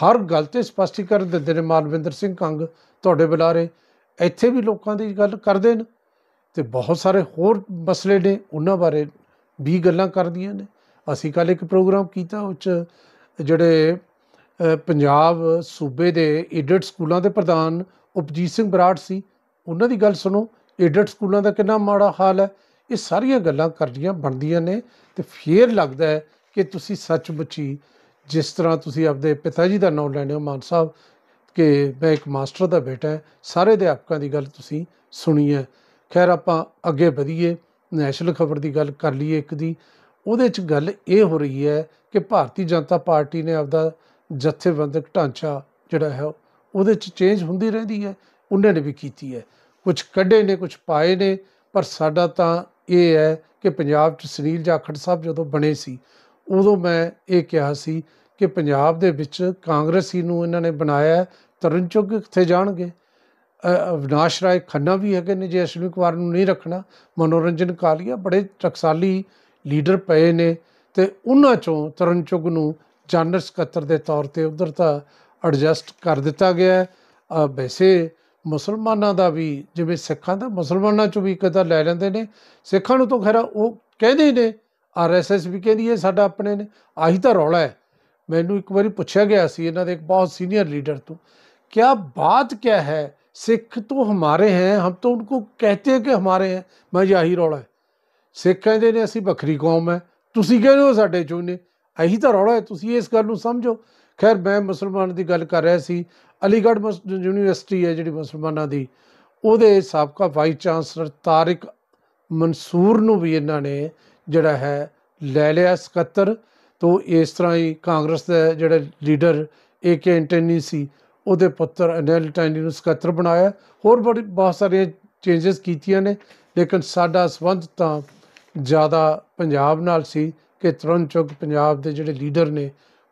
ਹਰ ਗੱਲ ਤੇ ਸਪਸ਼ਟੀਕਰਨ ਦਿੰਦੇ ਨੇ ਮਾਨਵਿੰਦਰ ਸਿੰਘ ਕੰਗ ਤੁਹਾਡੇ ਬੁਲਾਰੇ ਇੱਥੇ ਵੀ ਲੋਕਾਂ ਦੀ ਗੱਲ ਕਰਦੇ ਨੇ ਤੇ ਬਹੁਤ ਸਾਰੇ ਹੋਰ ਮਸਲੇ ਨੇ ਉਹਨਾਂ ਬਾਰੇ ਵੀ ਗੱਲਾਂ ਕਰਦੀਆਂ ਨੇ ਅਸੀਂ ਕੱਲ ਇੱਕ ਪ੍ਰੋਗਰਾਮ ਕੀਤਾ ਉਹ ਚ ਜਿਹੜੇ ਪੰਜਾਬ ਸੂਬੇ ਦੇ ਐਡਿਟ ਸਕੂਲਾਂ ਦੇ ਪ੍ਰਧਾਨ ਉਪਜੀਤ ਸਿੰਘ ਬਰਾੜ ਸੀ ਉਹਨਾਂ ਦੀ ਗੱਲ ਸੁਣੋ ਐਡਿਟ ਸਕੂਲਾਂ ਦਾ ਕਿੰਨਾ ਮਾੜਾ ਹਾਲ ਹੈ ਇਹ ਸਾਰੀਆਂ ਗੱਲਾਂ ਕਰਦੀਆਂ ਬਣਦੀਆਂ ਨੇ ਤੇ ਫੇਰ ਲੱਗਦਾ ਹੈ ਕਿ ਤੁਸੀਂ ਸੱਚਮੁੱਚ ਹੀ ਜਿਸ ਤਰ੍ਹਾਂ ਤੁਸੀਂ ਆਪਦੇ ਪਿਤਾ ਜੀ ਦਾ ਨਾਮ ਲੈਣੇ ਹੋ ਮਾਨ ਸਾਹਿਬ ਕਿ ਮੈਂ ਇੱਕ ਮਾਸਟਰ ਦਾ ਬੇਟਾ ਹੈ ਸਾਰੇ ਅਧਿਆਪਕਾਂ ਦੀ ਗੱਲ ਤੁਸੀਂ ਸੁਣੀ ਹੈ ਖੈਰ ਆਪਾਂ ਅੱਗੇ ਵਧੀਏ ਨੈਸ਼ਨਲ ਖਬਰ ਦੀ ਗੱਲ ਕਰ ਲਈਏ ਇੱਕ ਦੀ ਉਹਦੇ 'ਚ ਗੱਲ ਇਹ ਹੋ ਰਹੀ ਹੈ ਕਿ ਭਾਰਤੀ ਜਨਤਾ ਪਾਰਟੀ ਨੇ ਆਪਦਾ ਜਥੇਬੰਦਕ ਢਾਂਚਾ ਜਿਹੜਾ ਹੈ ਉਹਦੇ 'ਚ ਚੇਂਜ ਹੁੰਦੀ ਰਹਿੰਦੀ ਹੈ ਉਹਨਾਂ ਨੇ ਵੀ ਕੀਤੀ ਹੈ ਕੁਝ ਕੱਢੇ ਨੇ ਕੁਝ ਪਾਏ ਨੇ ਪਰ ਸਾਡਾ ਤਾਂ ਇਹ ਹੈ ਕਿ ਪੰਜਾਬ 'ਚ ਸੁਨੀਲ ਜਾਖੜ ਸਾਹਿਬ ਜਦੋਂ ਬਣੇ ਸੀ ਉਦੋਂ ਮੈਂ ਇਹ ਕਿਹਾ ਸੀ ਕਿ ਪੰਜਾਬ ਦੇ ਵਿੱਚ ਕਾਂਗਰਸੀ ਨੂੰ ਇਹਨਾਂ ਨੇ ਬਣਾਇਆ ਤਰਨਚੁਗ ਕਿੱਥੇ ਜਾਣਗੇ ਅਵਨਾਸ਼ ਰਾਏ ਖੰਨਾ ਵੀ ਹੈਗੇ ਨੇ ਜੇ ਅਸ਼ਵਨੀ ਕੁਮਾਰ ਨੂੰ ਨਹੀਂ ਰੱਖਣਾ ਮਨੋਰੰਜਨ ਕਾਲੀਆ ਬੜੇ ਟਕਸਾਲੀ ਲੀਡਰ ਪਏ ਨੇ ਤੇ ਉਹਨਾਂ ਚੋਂ ਤਰਨ ਚੁਗ ਨੂੰ ਜਨਰਲ ਸਕੱਤਰ ਦੇ ਤੌਰ ਤੇ ਉਧਰ ਤਾਂ ਐਡਜਸਟ ਕਰ ਦਿੱਤਾ ਗਿਆ ਵੈਸੇ ਮੁਸਲਮਾਨਾਂ ਦਾ ਵੀ ਜਿਵੇਂ ਸਿੱਖਾਂ ਦਾ ਮੁਸਲਮਾਨਾਂ ਚੋਂ ਵੀ ਕਦਾ ਲੈ ਲੈਂਦੇ ਨੇ ਸਿੱਖਾਂ ਨੂੰ ਤਾਂ ਖੈਰ ਉਹ ਕਹਿੰਦੇ ਨੇ ਆਰਐਸਐਸ ਵੀ ਕਹਿੰਦੀ ਹੈ ਸਾਡਾ ਆਪਣੇ ਨੇ ਆਹੀ ਤਾਂ ਰੌਲਾ ਹੈ ਮੈਨੂੰ ਇੱਕ ਵਾਰੀ ਪੁੱਛਿਆ ਗਿਆ ਸੀ ਇਹਨਾਂ ਦੇ ਇੱਕ ਬਹੁਤ ਸੀਨੀਅਰ ਲੀਡਰ ਤੋਂ ਕਿਆ ਬਾਤ ਕਿਆ ਹੈ ਸਿੱਖ ਤੋਂ ਹਮਾਰੇ ਹੈ ਹਮ तो ਉਨਕੋ ਕਹਤੇ ਹੈ ਕਿ ਹਮਾਰੇ ਹੈ ਮੈਂ ਯਾਹੀ ਰੌਲਾ ਹੈ ਸਿੱਖ ਕਹਿੰਦੇ ਨੇ ਅਸੀਂ ਵੱਖਰੀ ਕੌਮ ਹੈ ਤੁਸੀਂ ਕਹਿੰਦੇ ਹੋ ਸਾਡੇ ਚੋਂ ਨੇ ਅਹੀ ਤਾਂ ਰੌਲਾ ਹੈ ਤੁਸੀਂ ਇਸ ਗੱਲ ਨੂੰ ਸਮਝੋ ਖੈਰ ਮੈਂ ਮੁਸਲਮਾਨ ਦੀ ਗੱਲ ਕਰ ਰਿਹਾ ਸੀ ਅਲੀਗੜ੍ਹ ਯੂਨੀਵਰਸਿਟੀ ਹੈ ਜਿਹੜੀ ਮੁਸਲਮਾਨਾਂ ਦੀ ਉਹਦੇ ਸਾਬਕਾ ਵਾਈਸ ਚਾਂਸਲਰ ਤਾਰਿਕ ਮਨਸੂਰ ਨੂੰ ਵੀ ਇਹਨਾਂ ਨੇ ਜਿਹੜਾ ਹੈ ਲੈ ਲਿਆ ਸਕੱਤਰ ਤੋਂ ਇਸ ਤਰ੍ਹਾਂ ਹੀ ਕਾਂਗਰਸ ਦਾ ਜਿਹੜਾ ਲੀਡਰ ਏਕੇ ਐਂਟਨੀ ਸੀ ਉਹਦੇ ਪੁੱਤਰ ਅਨਿਲ ਟੈਂਡੀ ਨੂੰ ਸਕੱਤਰ ਬਣਾਇਆ ਹੋਰ ਬੜੀ ਬਹੁਤ ਸਾਰੀਆਂ ਚੇਂਜਸ ਕੀਤੀਆਂ ਨੇ ਲੇਕਿਨ ਸਾਡਾ ਸਬੰਧ ਤਾਂ ਜ਼ਿਆਦਾ ਪੰਜਾਬ ਨਾਲ ਸੀ ਕਿ ਤਰੁਣ ਚੁੱਕ ਪੰਜਾਬ ਦੇ ਜਿਹੜੇ ਲੀਡਰ ਨੇ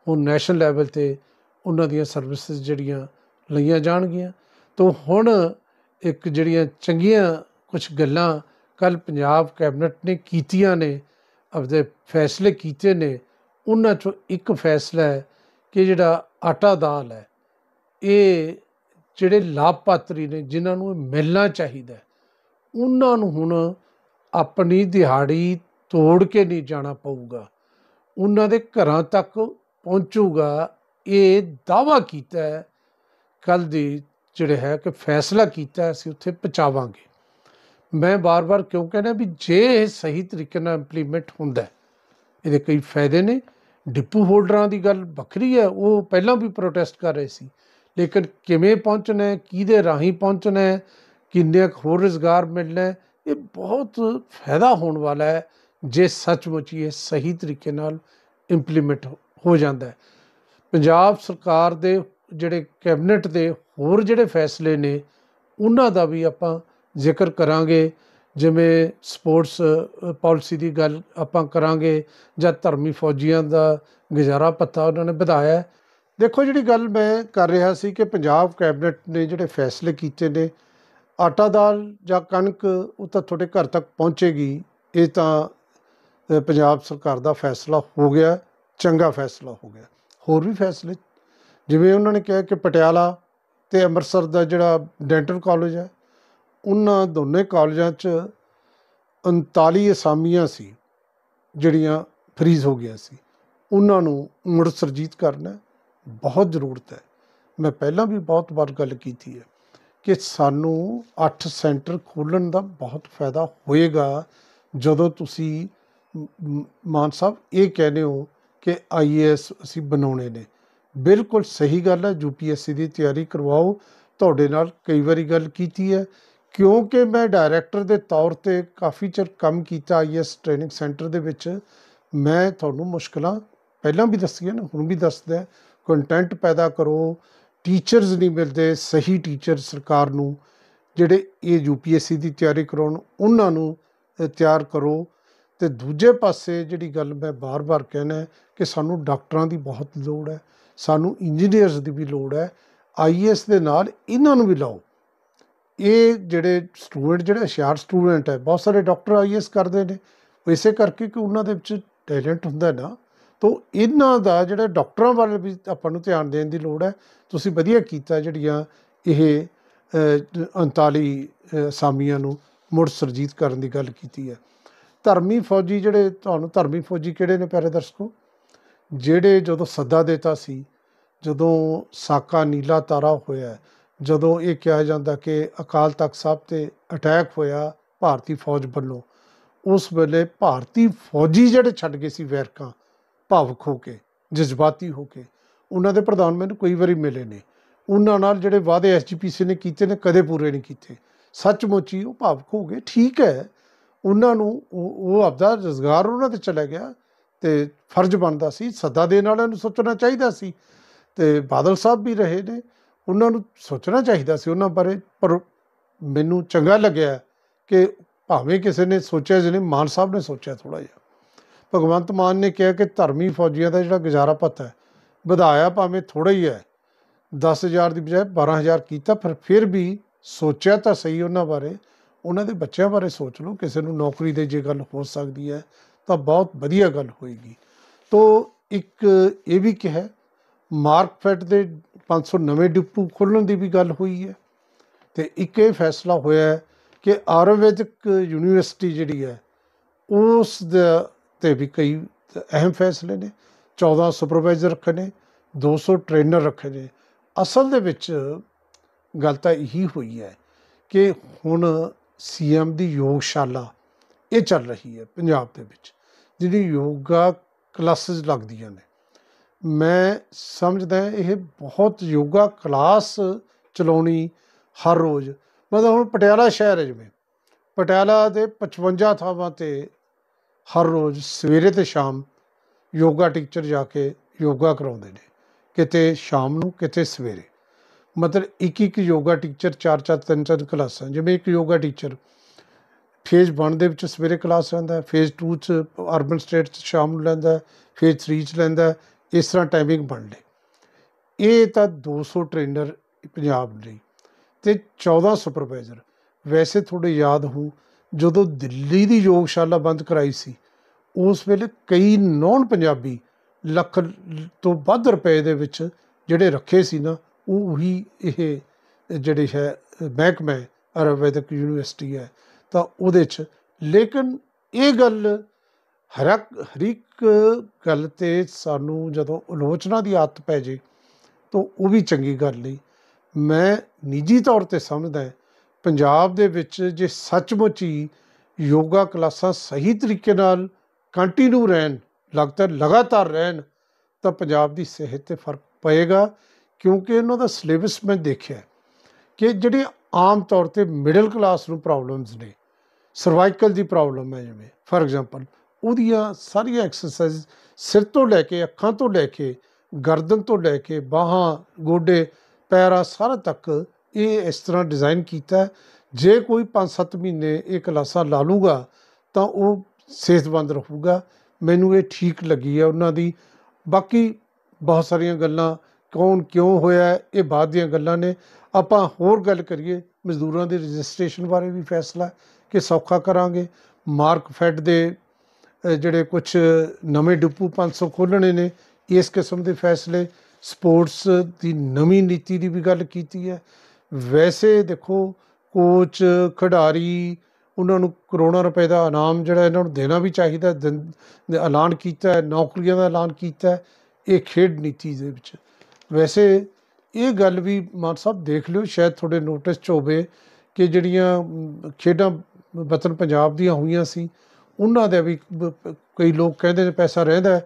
ਉਹ ਨੈਸ਼ਨਲ ਲੈਵਲ ਤੇ ਉਹਨਾਂ ਦੀਆਂ ਸਰਵਿਸਿਜ਼ ਜਿਹੜੀਆਂ ਲਈਆਂ ਜਾਣਗੀਆਂ ਤੋਂ ਹੁਣ ਇੱਕ ਜਿਹੜੀਆਂ ਚੰਗੀਆਂ ਕੁਝ ਗੱਲਾਂ ਕੱਲ ਪੰਜਾਬ ਕੈਬਨਟ ਨੇ ਕੀਤੀਆਂ ਨੇ ਆਪਦੇ ਫੈਸਲੇ ਕੀਤੇ ਨੇ ਉਹਨਾਂ ਚੋਂ ਇੱਕ ਫੈਸਲਾ ਹੈ ਕਿ ਜਿਹੜਾ ਆਟਾ ਦਾਲ ਹੈ ਇਹ ਜਿਹੜੇ ਲਾਭਪਾਤਰੀ ਨੇ ਜਿਨ੍ਹਾਂ ਨੂੰ ਮਿਲਣਾ ਚਾਹੀਦਾ ਉਹਨਾਂ ਨੂੰ ਹੁਣ ਆਪਣੀ ਦਿਹਾੜੀ ਤੋੜ ਕੇ ਨਹੀਂ ਜਾਣਾ ਪਊਗਾ ਉਹਨਾਂ ਦੇ ਘਰਾਂ ਤੱਕ ਪਹੁੰਚੂਗਾ ਇਹ ਦਾਵਾ ਕੀਤਾ ਕੱਲ ਦੀ ਜਿਹੜੇ ਹੈ ਕਿ ਫੈਸਲਾ ਕੀਤਾ ਅਸੀਂ ਉੱਥੇ ਪਹੁੰਚਾਵਾਂਗੇ ਮੈਂ ਬਾਰ-ਬਾਰ ਕਿਉਂ ਕਹਿੰਦਾ ਵੀ ਜੇ ਇਹ ਸਹੀ ਤਰੀਕੇ ਨਾਲ ਇੰਪਲੀਮੈਂਟ ਹੁੰਦਾ ਇਹਦੇ ਕਈ ਫਾਇਦੇ ਨੇ ਡਿਪੂ ਹੋਲਡਰਾਂ ਦੀ ਗੱਲ ਵੱਖਰੀ ਹੈ ਉਹ ਪਹਿਲਾਂ ਵੀ ਪ੍ਰੋਟੈਸਟ ਕਰ ਰਹੇ ਸੀ ਲੇਕਿਨ ਕਿਵੇਂ ਪਹੁੰਚਣਾ ਹੈ ਕਿਹਦੇ ਰਾਹੀਂ ਪਹੁੰਚਣਾ ਹੈ ਕਿੰਨੇ ਹੋਰ ਰੋਜ਼ਗਾਰ ਮਿਲਣਾ ਇਹ ਬਹੁਤ ਫਾਇਦਾ ਹੋਣ ਵਾਲਾ ਹੈ ਜੇ ਸੱਚਮੁੱਚ ਇਹ ਸਹੀ ਤਰੀਕੇ ਨਾਲ ਇੰਪਲੀਮੈਂਟ ਹੋ ਜਾਂਦਾ ਹੈ ਪੰਜਾਬ ਸਰਕਾਰ ਦੇ ਜਿਹੜੇ ਕੈਬਨਿਟ ਦੇ ਹੋਰ ਜਿਹੜੇ ਫੈਸਲੇ ਨੇ ਉਹਨਾਂ ਦਾ ਵੀ ਆਪਾਂ ਜ਼ਿਕਰ ਕਰਾਂਗੇ ਜਿਵੇਂ ਸਪੋਰਟਸ ਪਾਲਿਸੀ ਦੀ ਗੱਲ ਆਪਾਂ ਕਰਾਂਗੇ ਜਾਂ ਧਰਮੀ ਫੌਜੀਆਂ ਦਾ ਗੁਜ਼ਾਰਾ ਪੱਤਾ ਉਹਨਾਂ ਨੇ ਵਧਾਇਆ ਦੇਖੋ ਜਿਹੜੀ ਗੱਲ ਮੈਂ ਕਰ ਰਿਹਾ ਸੀ ਕਿ ਪੰਜਾਬ ਕੈਬਨਿਟ ਨੇ ਜਿਹੜੇ ਫੈਸਲੇ ਕੀਤੇ ਨੇ ਆਟਾ ਦਾਲ ਜਾਂ ਕਣਕ ਉਹ ਤਾਂ ਤੁਹਾਡੇ ਘਰ ਤੱਕ ਪਹੁੰਚੇਗੀ ਇਹ ਤਾਂ ਪੰਜਾਬ ਸਰਕਾਰ ਦਾ ਫੈਸਲਾ ਹੋ ਗਿਆ ਚੰਗਾ ਫੈਸਲਾ ਹੋ ਗਿਆ ਹੋਰ ਵੀ ਫੈਸਲੇ ਜਿਵੇਂ ਉਹਨਾਂ ਨੇ ਕਿਹਾ ਕਿ ਪਟਿਆਲਾ ਤੇ ਅੰਮ੍ਰਿਤਸਰ ਦਾ ਜਿਹੜਾ ਡੈਂਟਲ ਕਾਲਜ ਹੈ ਉਹਨਾਂ ਦੋਨੇ ਕਾਲਜਾਂ 'ਚ 39 ਅਸਾਮੀਆਂ ਸੀ ਜਿਹੜੀਆਂ ਫ੍ਰੀਜ਼ ਹੋ ਗਿਆ ਸੀ ਉਹਨਾਂ ਨੂੰ ਮੁੜ ਸਰਜੀਤ ਕਰਨਾ ਬਹੁਤ ਜ਼ਰੂਰਤ ਹੈ ਮੈਂ ਪਹਿਲਾਂ ਵੀ ਬਹੁਤ ਵਾਰ ਗੱਲ ਕੀਤੀ ਹੈ ਕਿ ਸਾਨੂੰ 8 ਸੈਂਟਰ ਖੋਲਣ ਦਾ ਬਹੁਤ ਫਾਇਦਾ ਹੋਏਗਾ ਜਦੋਂ ਤੁਸੀਂ ਮਾਨ ਸਾਹਿਬ ਇਹ ਕਹਿੰਦੇ ਹੋ ਕਿ ਆਈਐਸ ਅਸੀਂ ਬਣਾਉਣੇ ਨੇ ਬਿਲਕੁਲ ਸਹੀ ਗੱਲ ਹੈ ਯੂਪੀਐਸਸੀ ਦੀ ਤਿਆਰੀ ਕਰਵਾਓ ਤੁਹਾਡੇ ਨਾਲ ਕਈ ਵਾਰੀ ਗੱਲ ਕੀਤੀ ਹੈ ਕਿਉਂਕਿ ਮੈਂ ਡਾਇਰੈਕਟਰ ਦੇ ਤੌਰ ਤੇ ਕਾਫੀ ਚਿਰ ਕੰਮ ਕੀਤਾ ਆਈਐਸ ਟ੍ਰੇਨਿੰਗ ਸੈਂਟਰ ਦੇ ਵਿੱਚ ਮੈਂ ਤੁਹਾਨੂੰ ਮੁਸ਼ਕਲਾਂ ਪਹਿਲਾਂ ਵੀ ਦੱਸੀਆਂ ਨੇ ਹੁਣ ਵੀ ਦੱਸਦਾ ਕੰਟੈਂਟ ਪੈਦਾ ਕਰੋ ਟੀਚਰਸ ਨਹੀਂ ਮਿਲਦੇ ਸਹੀ ਟੀਚਰ ਸਰਕਾਰ ਨੂੰ ਜਿਹੜੇ ਇਹ ਯੂਪੀਐਸਸੀ ਦੀ ਤਿਆਰੀ ਕਰਾਉਣ ਉਹਨਾਂ ਨੂੰ ਤਿਆਰ ਕਰੋ ਤੇ ਦੂਜੇ ਪਾਸੇ ਜਿਹੜੀ ਗੱਲ ਮੈਂ ਬਾਰ-ਬਾਰ ਕਹਿੰਦਾ ਕਿ ਸਾਨੂੰ ਡਾਕਟਰਾਂ ਦੀ ਬਹੁਤ ਲੋੜ ਹੈ ਸਾਨੂੰ ਇੰਜੀਨੀਅਰਸ ਦੀ ਵੀ ਲੋੜ ਹੈ ਆਈਐਸ ਦੇ ਨਾਲ ਇਹਨਾਂ ਨੂੰ ਵੀ ਲਾਓ ਇਹ ਜਿਹੜੇ ਸਟੂਡੈਂਟ ਜਿਹੜੇ ਹੁਸ਼ਿਆਰ ਸਟੂਡੈਂਟ ਹੈ ਬਹੁਤ ਸਾਰੇ ਡਾਕਟਰ ਆਈਐਸ ਕਰਦੇ ਨੇ ਉਹ ਇਸੇ ਕਰਕੇ ਕਿ ਉਹਨਾਂ ਦੇ ਵਿੱਚ ਟੈਲੈਂਟ ਹੁੰਦਾ ਨਾ ਤੋਂ ਇਹਨਾਂ ਦਾ ਜਿਹੜਾ ਡਾਕਟਰਾਂ ਵੱਲ ਵੀ ਆਪਾਂ ਨੂੰ ਧਿਆਨ ਦੇਣ ਦੀ ਲੋੜ ਹੈ ਤੁਸੀਂ ਵਧੀਆ ਕੀਤਾ ਜਿਹੜੀਆਂ ਇਹ 39 ਅਸਾਮੀਆਂ ਨੂੰ ਮੁੜ ਸਰਜੀਤ ਕਰਨ ਦੀ ਗੱਲ ਕੀਤੀ ਹੈ ਧਰਮੀ ਫੌਜੀ ਜਿਹੜੇ ਤੁਹਾਨੂੰ ਧਰਮੀ ਫੌਜੀ ਕਿਹੜੇ ਨੇ ਪਿਆਰੇ ਦਰਸ਼ਕੋ ਜਿਹੜੇ ਜਦੋਂ ਸੱਦਾ ਦਿੱਤਾ ਸੀ ਜਦੋਂ ਸਾਕਾ ਨੀਲਾ ਤਾਰਾ ਹੋਇਆ ਜਦੋਂ ਇਹ ਕਿਹਾ ਜਾਂਦਾ ਕਿ ਅਕਾਲ ਤਖਤ ਸਾਹਿਬ ਤੇ ਅਟੈਕ ਹੋਇਆ ਭਾਰਤੀ ਫੌਜ ਵੱਲੋਂ ਉਸ ਵੇਲੇ ਭਾਰਤੀ ਫੌਜੀ ਜਿਹੜੇ ਛੱਡ ਗਏ ਸੀ ਵੈਰਕਾਂ ਭਾਵਕ ਹੋ ਕੇ ਜਜ਼ਬਾਤੀ ਹੋ ਕੇ ਉਹਨਾਂ ਦੇ ਪ੍ਰਧਾਨ ਮੈਨੂੰ ਕਈ ਵਾਰੀ ਮਿਲੇ ਨੇ ਉਹਨਾਂ ਨਾਲ ਜਿਹੜੇ ਵਾਅਦੇ ਐਸਜੀਪੀਸੀ ਨੇ ਕੀਤੇ ਨੇ ਕਦੇ ਪੂਰੇ ਨਹੀਂ ਕੀਤੇ ਸੱਚਮੁੱਚ ਹੀ ਉਹ ਭਾਵਕ ਹੋ ਗਏ ਠੀਕ ਹੈ ਉਹਨਾਂ ਨੂੰ ਉਹ ਆਪਦਾ ਰੋਜ਼ਗਾਰ ਉਹਨਾਂ ਤੇ ਚਲਾ ਗਿਆ ਤੇ ਫਰਜ਼ ਬਣਦਾ ਸੀ ਸੱਦਾ ਦੇਣ ਵਾਲਿਆਂ ਨੂੰ ਸੋਚਣਾ ਚਾਹੀਦਾ ਸੀ ਤੇ ਬਾਦਲ ਸਾਹਿਬ ਵੀ ਰਹੇ ਨੇ ਉਹਨਾਂ ਨੂੰ ਸੋਚਣਾ ਚਾਹੀਦਾ ਸੀ ਉਹਨਾਂ ਬਾਰੇ ਪਰ ਮੈਨੂੰ ਚੰਗਾ ਲੱਗਿਆ ਕਿ ਭਾਵੇਂ ਕਿਸੇ ਨੇ ਸੋਚਿਆ ਜਿਹਨੇ ਮਾਨ ਸਾਹਿਬ ਨੇ ਸੋਚਿਆ ਥੋੜਾ ਜਿਹਾ ਭਗਵੰਤ ਮਾਨ ਨੇ ਕਿਹਾ ਕਿ ਧਰਮੀ ਫੌਜੀਆਂ ਦਾ ਜਿਹੜਾ ਗੁਜ਼ਾਰਾ ਪੱਤਾ ਹੈ ਵਧਾਇਆ ਭਾਵੇਂ ਥੋੜਾ ਹੀ ਹੈ 10000 ਦੀ ਬਜਾਏ 12000 ਕੀਤਾ ਪਰ ਫਿਰ ਵੀ ਸੋਚਿਆ ਤਾਂ ਸਹੀ ਉਹਨਾਂ ਬਾਰੇ ਉਹਨਾਂ ਦੇ ਬੱਚਿਆਂ ਬਾਰੇ ਸੋਚ ਲਓ ਕਿਸੇ ਨੂੰ ਨੌਕਰੀ ਦੇ ਜੇ ਗੱਲ ਹੋ ਸਕਦੀ ਹੈ ਤਾਂ ਬਹੁਤ ਵਧੀਆ ਗੱਲ ਹੋਏਗੀ ਤੋਂ ਇੱਕ ਇਹ ਵੀ ਕਿਹਾ ਮਾਰਕਫੈਟ ਦੇ ਨਵੇਂ ਡਿਪੂ ਖੋਲਣ ਦੀ ਵੀ ਗੱਲ ਹੋਈ ਹੈ ਤੇ ਇੱਕ ਇਹ ਫੈਸਲਾ ਹੋਇਆ ਹੈ ਕਿ ਆਰਵੇਦਿਕ ਯੂਨੀਵਰਸਿਟੀ ਜਿਹੜੀ ਹੈ ਉਸ ਦਾ ਤੇ ਵੀ ਕਈ ਅਹਿਮ ਫੈਸਲੇ ਨੇ 14 ਸੁਪਰਵਾਈਜ਼ਰ ਰੱਖੇ ਨੇ 200 ਟ੍ਰੇਨਰ ਰੱਖੇ ਨੇ ਅਸਲ ਦੇ ਵਿੱਚ ਗੱਲ ਤਾਂ ਇਹੀ ਹੋਈ ਹੈ ਕਿ ਹੁਣ ਸੀਐਮ ਦੀ ਯੋਗਸ਼ਾਲਾ ਇਹ ਚੱਲ ਰਹੀ ਹੈ ਪੰਜਾਬ ਦੇ ਵਿੱਚ ਜਿਹੜੀ ਯੋਗਾ ਕਲਾਸਿਸ ਲੱਗਦੀਆਂ ਨੇ ਮੈਂ ਸਮਝਦਾ ਇਹ ਬਹੁਤ ਯੋਗਾ ਕਲਾਸ ਚਲਾਉਣੀ ਹਰ ਰੋਜ਼ ਮਤਲਬ ਹੁਣ ਪਟਿਆਲਾ ਸ਼ਹਿਰ ਜਿਵੇਂ ਪਟਿਆਲਾ ਦੇ 55 ਥਾਵਾਂ ਤੇ ਹਰ ਰੋਜ਼ ਸਵੇਰੇ ਤੇ ਸ਼ਾਮ ਯੋਗਾ ਟੀਚਰ ਜਾ ਕੇ ਯੋਗਾ ਕਰਾਉਂਦੇ ਨੇ ਕਿਤੇ ਸ਼ਾਮ ਨੂੰ ਕਿਤੇ ਸਵੇਰੇ ਮਤਲਬ ਇੱਕ ਇੱਕ ਯੋਗਾ ਟੀਚਰ ਚਾਰ ਚਾਰ ਤਿੰਨ ਤਿੰਨ ਕਲਾਸਾਂ ਜਿਵੇਂ ਇੱਕ ਯੋਗਾ ਟੀਚਰ ਫੇਜ਼ 1 ਦੇ ਵਿੱਚ ਸਵੇਰੇ ਕਲਾਸ ਲੈਂਦਾ ਫੇਜ਼ 2 ਚ ਅਰਬਨ ਸਟੇਟ ਚ ਸ਼ਾਮ ਨੂੰ ਲੈਂਦਾ ਫੇਜ਼ 3 ਚ ਲੈਂਦਾ ਇਸ ਤਰ੍ਹਾਂ ਟਾਈਮਿੰਗ ਬਣ ਲੇ ਇਹ ਤਾਂ 200 ਟ੍ਰੇਨਰ ਪੰਜਾਬ ਦੇ ਤੇ 14 ਸੁਪਰਵਾਈਜ਼ਰ ਵੈਸੇ ਤੁਹਾਡੇ ਯਾਦ ਹੋਊ ਜਦੋਂ ਦਿੱਲੀ ਦੀ ਯੋਗਸ਼ਾਲਾ ਬੰਦ ਕਰਾਈ ਸੀ ਉਸ ਵੇਲੇ ਕਈ ਨੌਨ ਪੰਜਾਬੀ ਲੱਖ ਤੋਂ ਵੱਧ ਰੁਪਏ ਦੇ ਵਿੱਚ ਜਿਹੜੇ ਰੱਖੇ ਸੀ ਨਾ ਉਹ ਉਹੀ ਇਹ ਜਿਹੜੇ ਹੈ ਮਹਿਕਮੇ ਅਰਵੈਦਿਕ ਯੂਨੀਵਰਸਿਟੀ ਹੈ ਤਾਂ ਉਹਦੇ 'ਚ ਲੇਕਿਨ ਇਹ ਗੱਲ ਹਰਕ ਹਰੀਕ ਗੱਲ ਤੇ ਸਾਨੂੰ ਜਦੋਂ ਆਲੋਚਨਾ ਦੀ ਆਤ ਪੈ ਜੇ ਤਾਂ ਉਹ ਵੀ ਚੰਗੀ ਗੱਲ ਨਹੀਂ ਮੈਂ ਨਿੱਜੀ ਤੌਰ ਤੇ ਸਮਝਦਾ ਪੰਜਾਬ ਦੇ ਵਿੱਚ ਜੇ ਸੱਚਮੁੱਚ ਹੀ ਯੋਗਾ ਕਲਾਸਾਂ ਸਹੀ ਤਰੀਕੇ ਨਾਲ ਕੰਟੀਨਿਊ ਰਹਿਣ ਲਗਾਤਾਰ ਲਗਾਤਾਰ ਰਹਿਣ ਤਾਂ ਪੰਜਾਬ ਦੀ ਸਿਹਤ ਤੇ ਫਰਕ ਪਏਗਾ ਕਿਉਂਕਿ ਇਹਨਾਂ ਦਾ ਸਿਲੇਬਸ ਮੈਂ ਦੇਖਿਆ ਕਿ ਜਿਹੜੇ ਆਮ ਤੌਰ ਤੇ ਮਿਡਲ ਕਲਾਸ ਨੂੰ ਪ੍ਰੋਬਲਮਸ ਨੇ ਸਰਵਾਈਕਲ ਦੀ ਪ੍ਰੋਬਲਮ ਹੈ ਜਿਵੇਂ ਫਾਰ ਐਗਜ਼ਾਮਪਲ ਉਹਦੀਆਂ ਸਾਰੀਆਂ ਐਕਸਰਸਾਈਜ਼ ਸਿਰ ਤੋਂ ਲੈ ਕੇ ਅੱਖਾਂ ਤੋਂ ਲੈ ਕੇ ਗਰਦਨ ਤੋਂ ਲੈ ਕੇ ਬਾਹਾਂ ਗੋਡੇ ਪੈਰਾਂ ਸਾਰਾ ਤੱਕ ਇਹ ਇਸ ਤਰ੍ਹਾਂ ਡਿਜ਼ਾਈਨ ਕੀਤਾ ਜੇ ਕੋਈ 5-7 ਮਹੀਨੇ ਇਹ ਕਲਾਸਾ ਲਾ ਲੂਗਾ ਤਾਂ ਉਹ ਸਿਹਤਮੰਦ ਰਹੂਗਾ ਮੈਨੂੰ ਇਹ ਠੀਕ ਲੱਗੀ ਹੈ ਉਹਨਾਂ ਦੀ ਬਾਕੀ ਬਹੁਤ ਸਾਰੀਆਂ ਗੱਲਾਂ ਕੌਣ ਕਿਉਂ ਹੋਇਆ ਇਹ ਬਾਅਦ ਦੀਆਂ ਗੱਲਾਂ ਨੇ ਆਪਾਂ ਹੋਰ ਗੱਲ ਕਰੀਏ ਮਜ਼ਦੂਰਾਂ ਦੇ ਰਜਿਸਟ੍ਰੇਸ਼ਨ ਬਾਰੇ ਵੀ ਫੈਸਲਾ ਕਿ ਸੌਖਾ ਕਰਾਂਗੇ ਮਾਰਕ ਫੈਡ ਦੇ ਜਿਹੜੇ ਕੁਝ ਨਵੇਂ ਡਿਪੂ 500 ਖੋਲਣੇ ਨੇ ਇਸ ਕਿਸਮ ਦੇ ਫੈਸਲੇ ਸਪੋਰਟਸ ਦੀ ਨਵੀਂ ਨੀਤੀ ਦੀ ਵੀ ਗੱਲ ਕੀਤੀ ਹੈ ਵੈਸੇ ਦੇਖੋ ਕੋਚ ਖਿਡਾਰੀ ਉਹਨਾਂ ਨੂੰ ਕਰੋੜਾਂ ਰੁਪਏ ਦਾ ਇਨਾਮ ਜਿਹੜਾ ਇਹਨਾਂ ਨੂੰ ਦੇਣਾ ਵੀ ਚਾਹੀਦਾ ਐਲਾਨ ਕੀਤਾ ਨੌਕਰੀਆਂ ਦਾ ਐਲਾਨ ਕੀਤਾ ਇਹ ਖੇਡ ਨੀਤੀ ਦੇ ਵਿੱਚ ਵੈਸੇ ਇਹ ਗੱਲ ਵੀ ਮਾਨ ਸਾਹਿਬ ਦੇਖ ਲਿਓ ਸ਼ਾਇਦ ਤੁਹਾਡੇ ਨੋਟਿਸ 'ਚ ਹੋਵੇ ਕਿ ਜਿਹੜੀਆਂ ਖੇਡਾਂ ਵਤਨ ਪੰਜਾਬ ਦੀਆਂ ਹੋਈਆਂ ਸੀ ਉਹਨਾਂ ਦੇ ਵੀ ਕਈ ਲੋਕ ਕਹਿੰਦੇ ਨੇ ਪੈਸਾ ਰਹਿੰਦਾ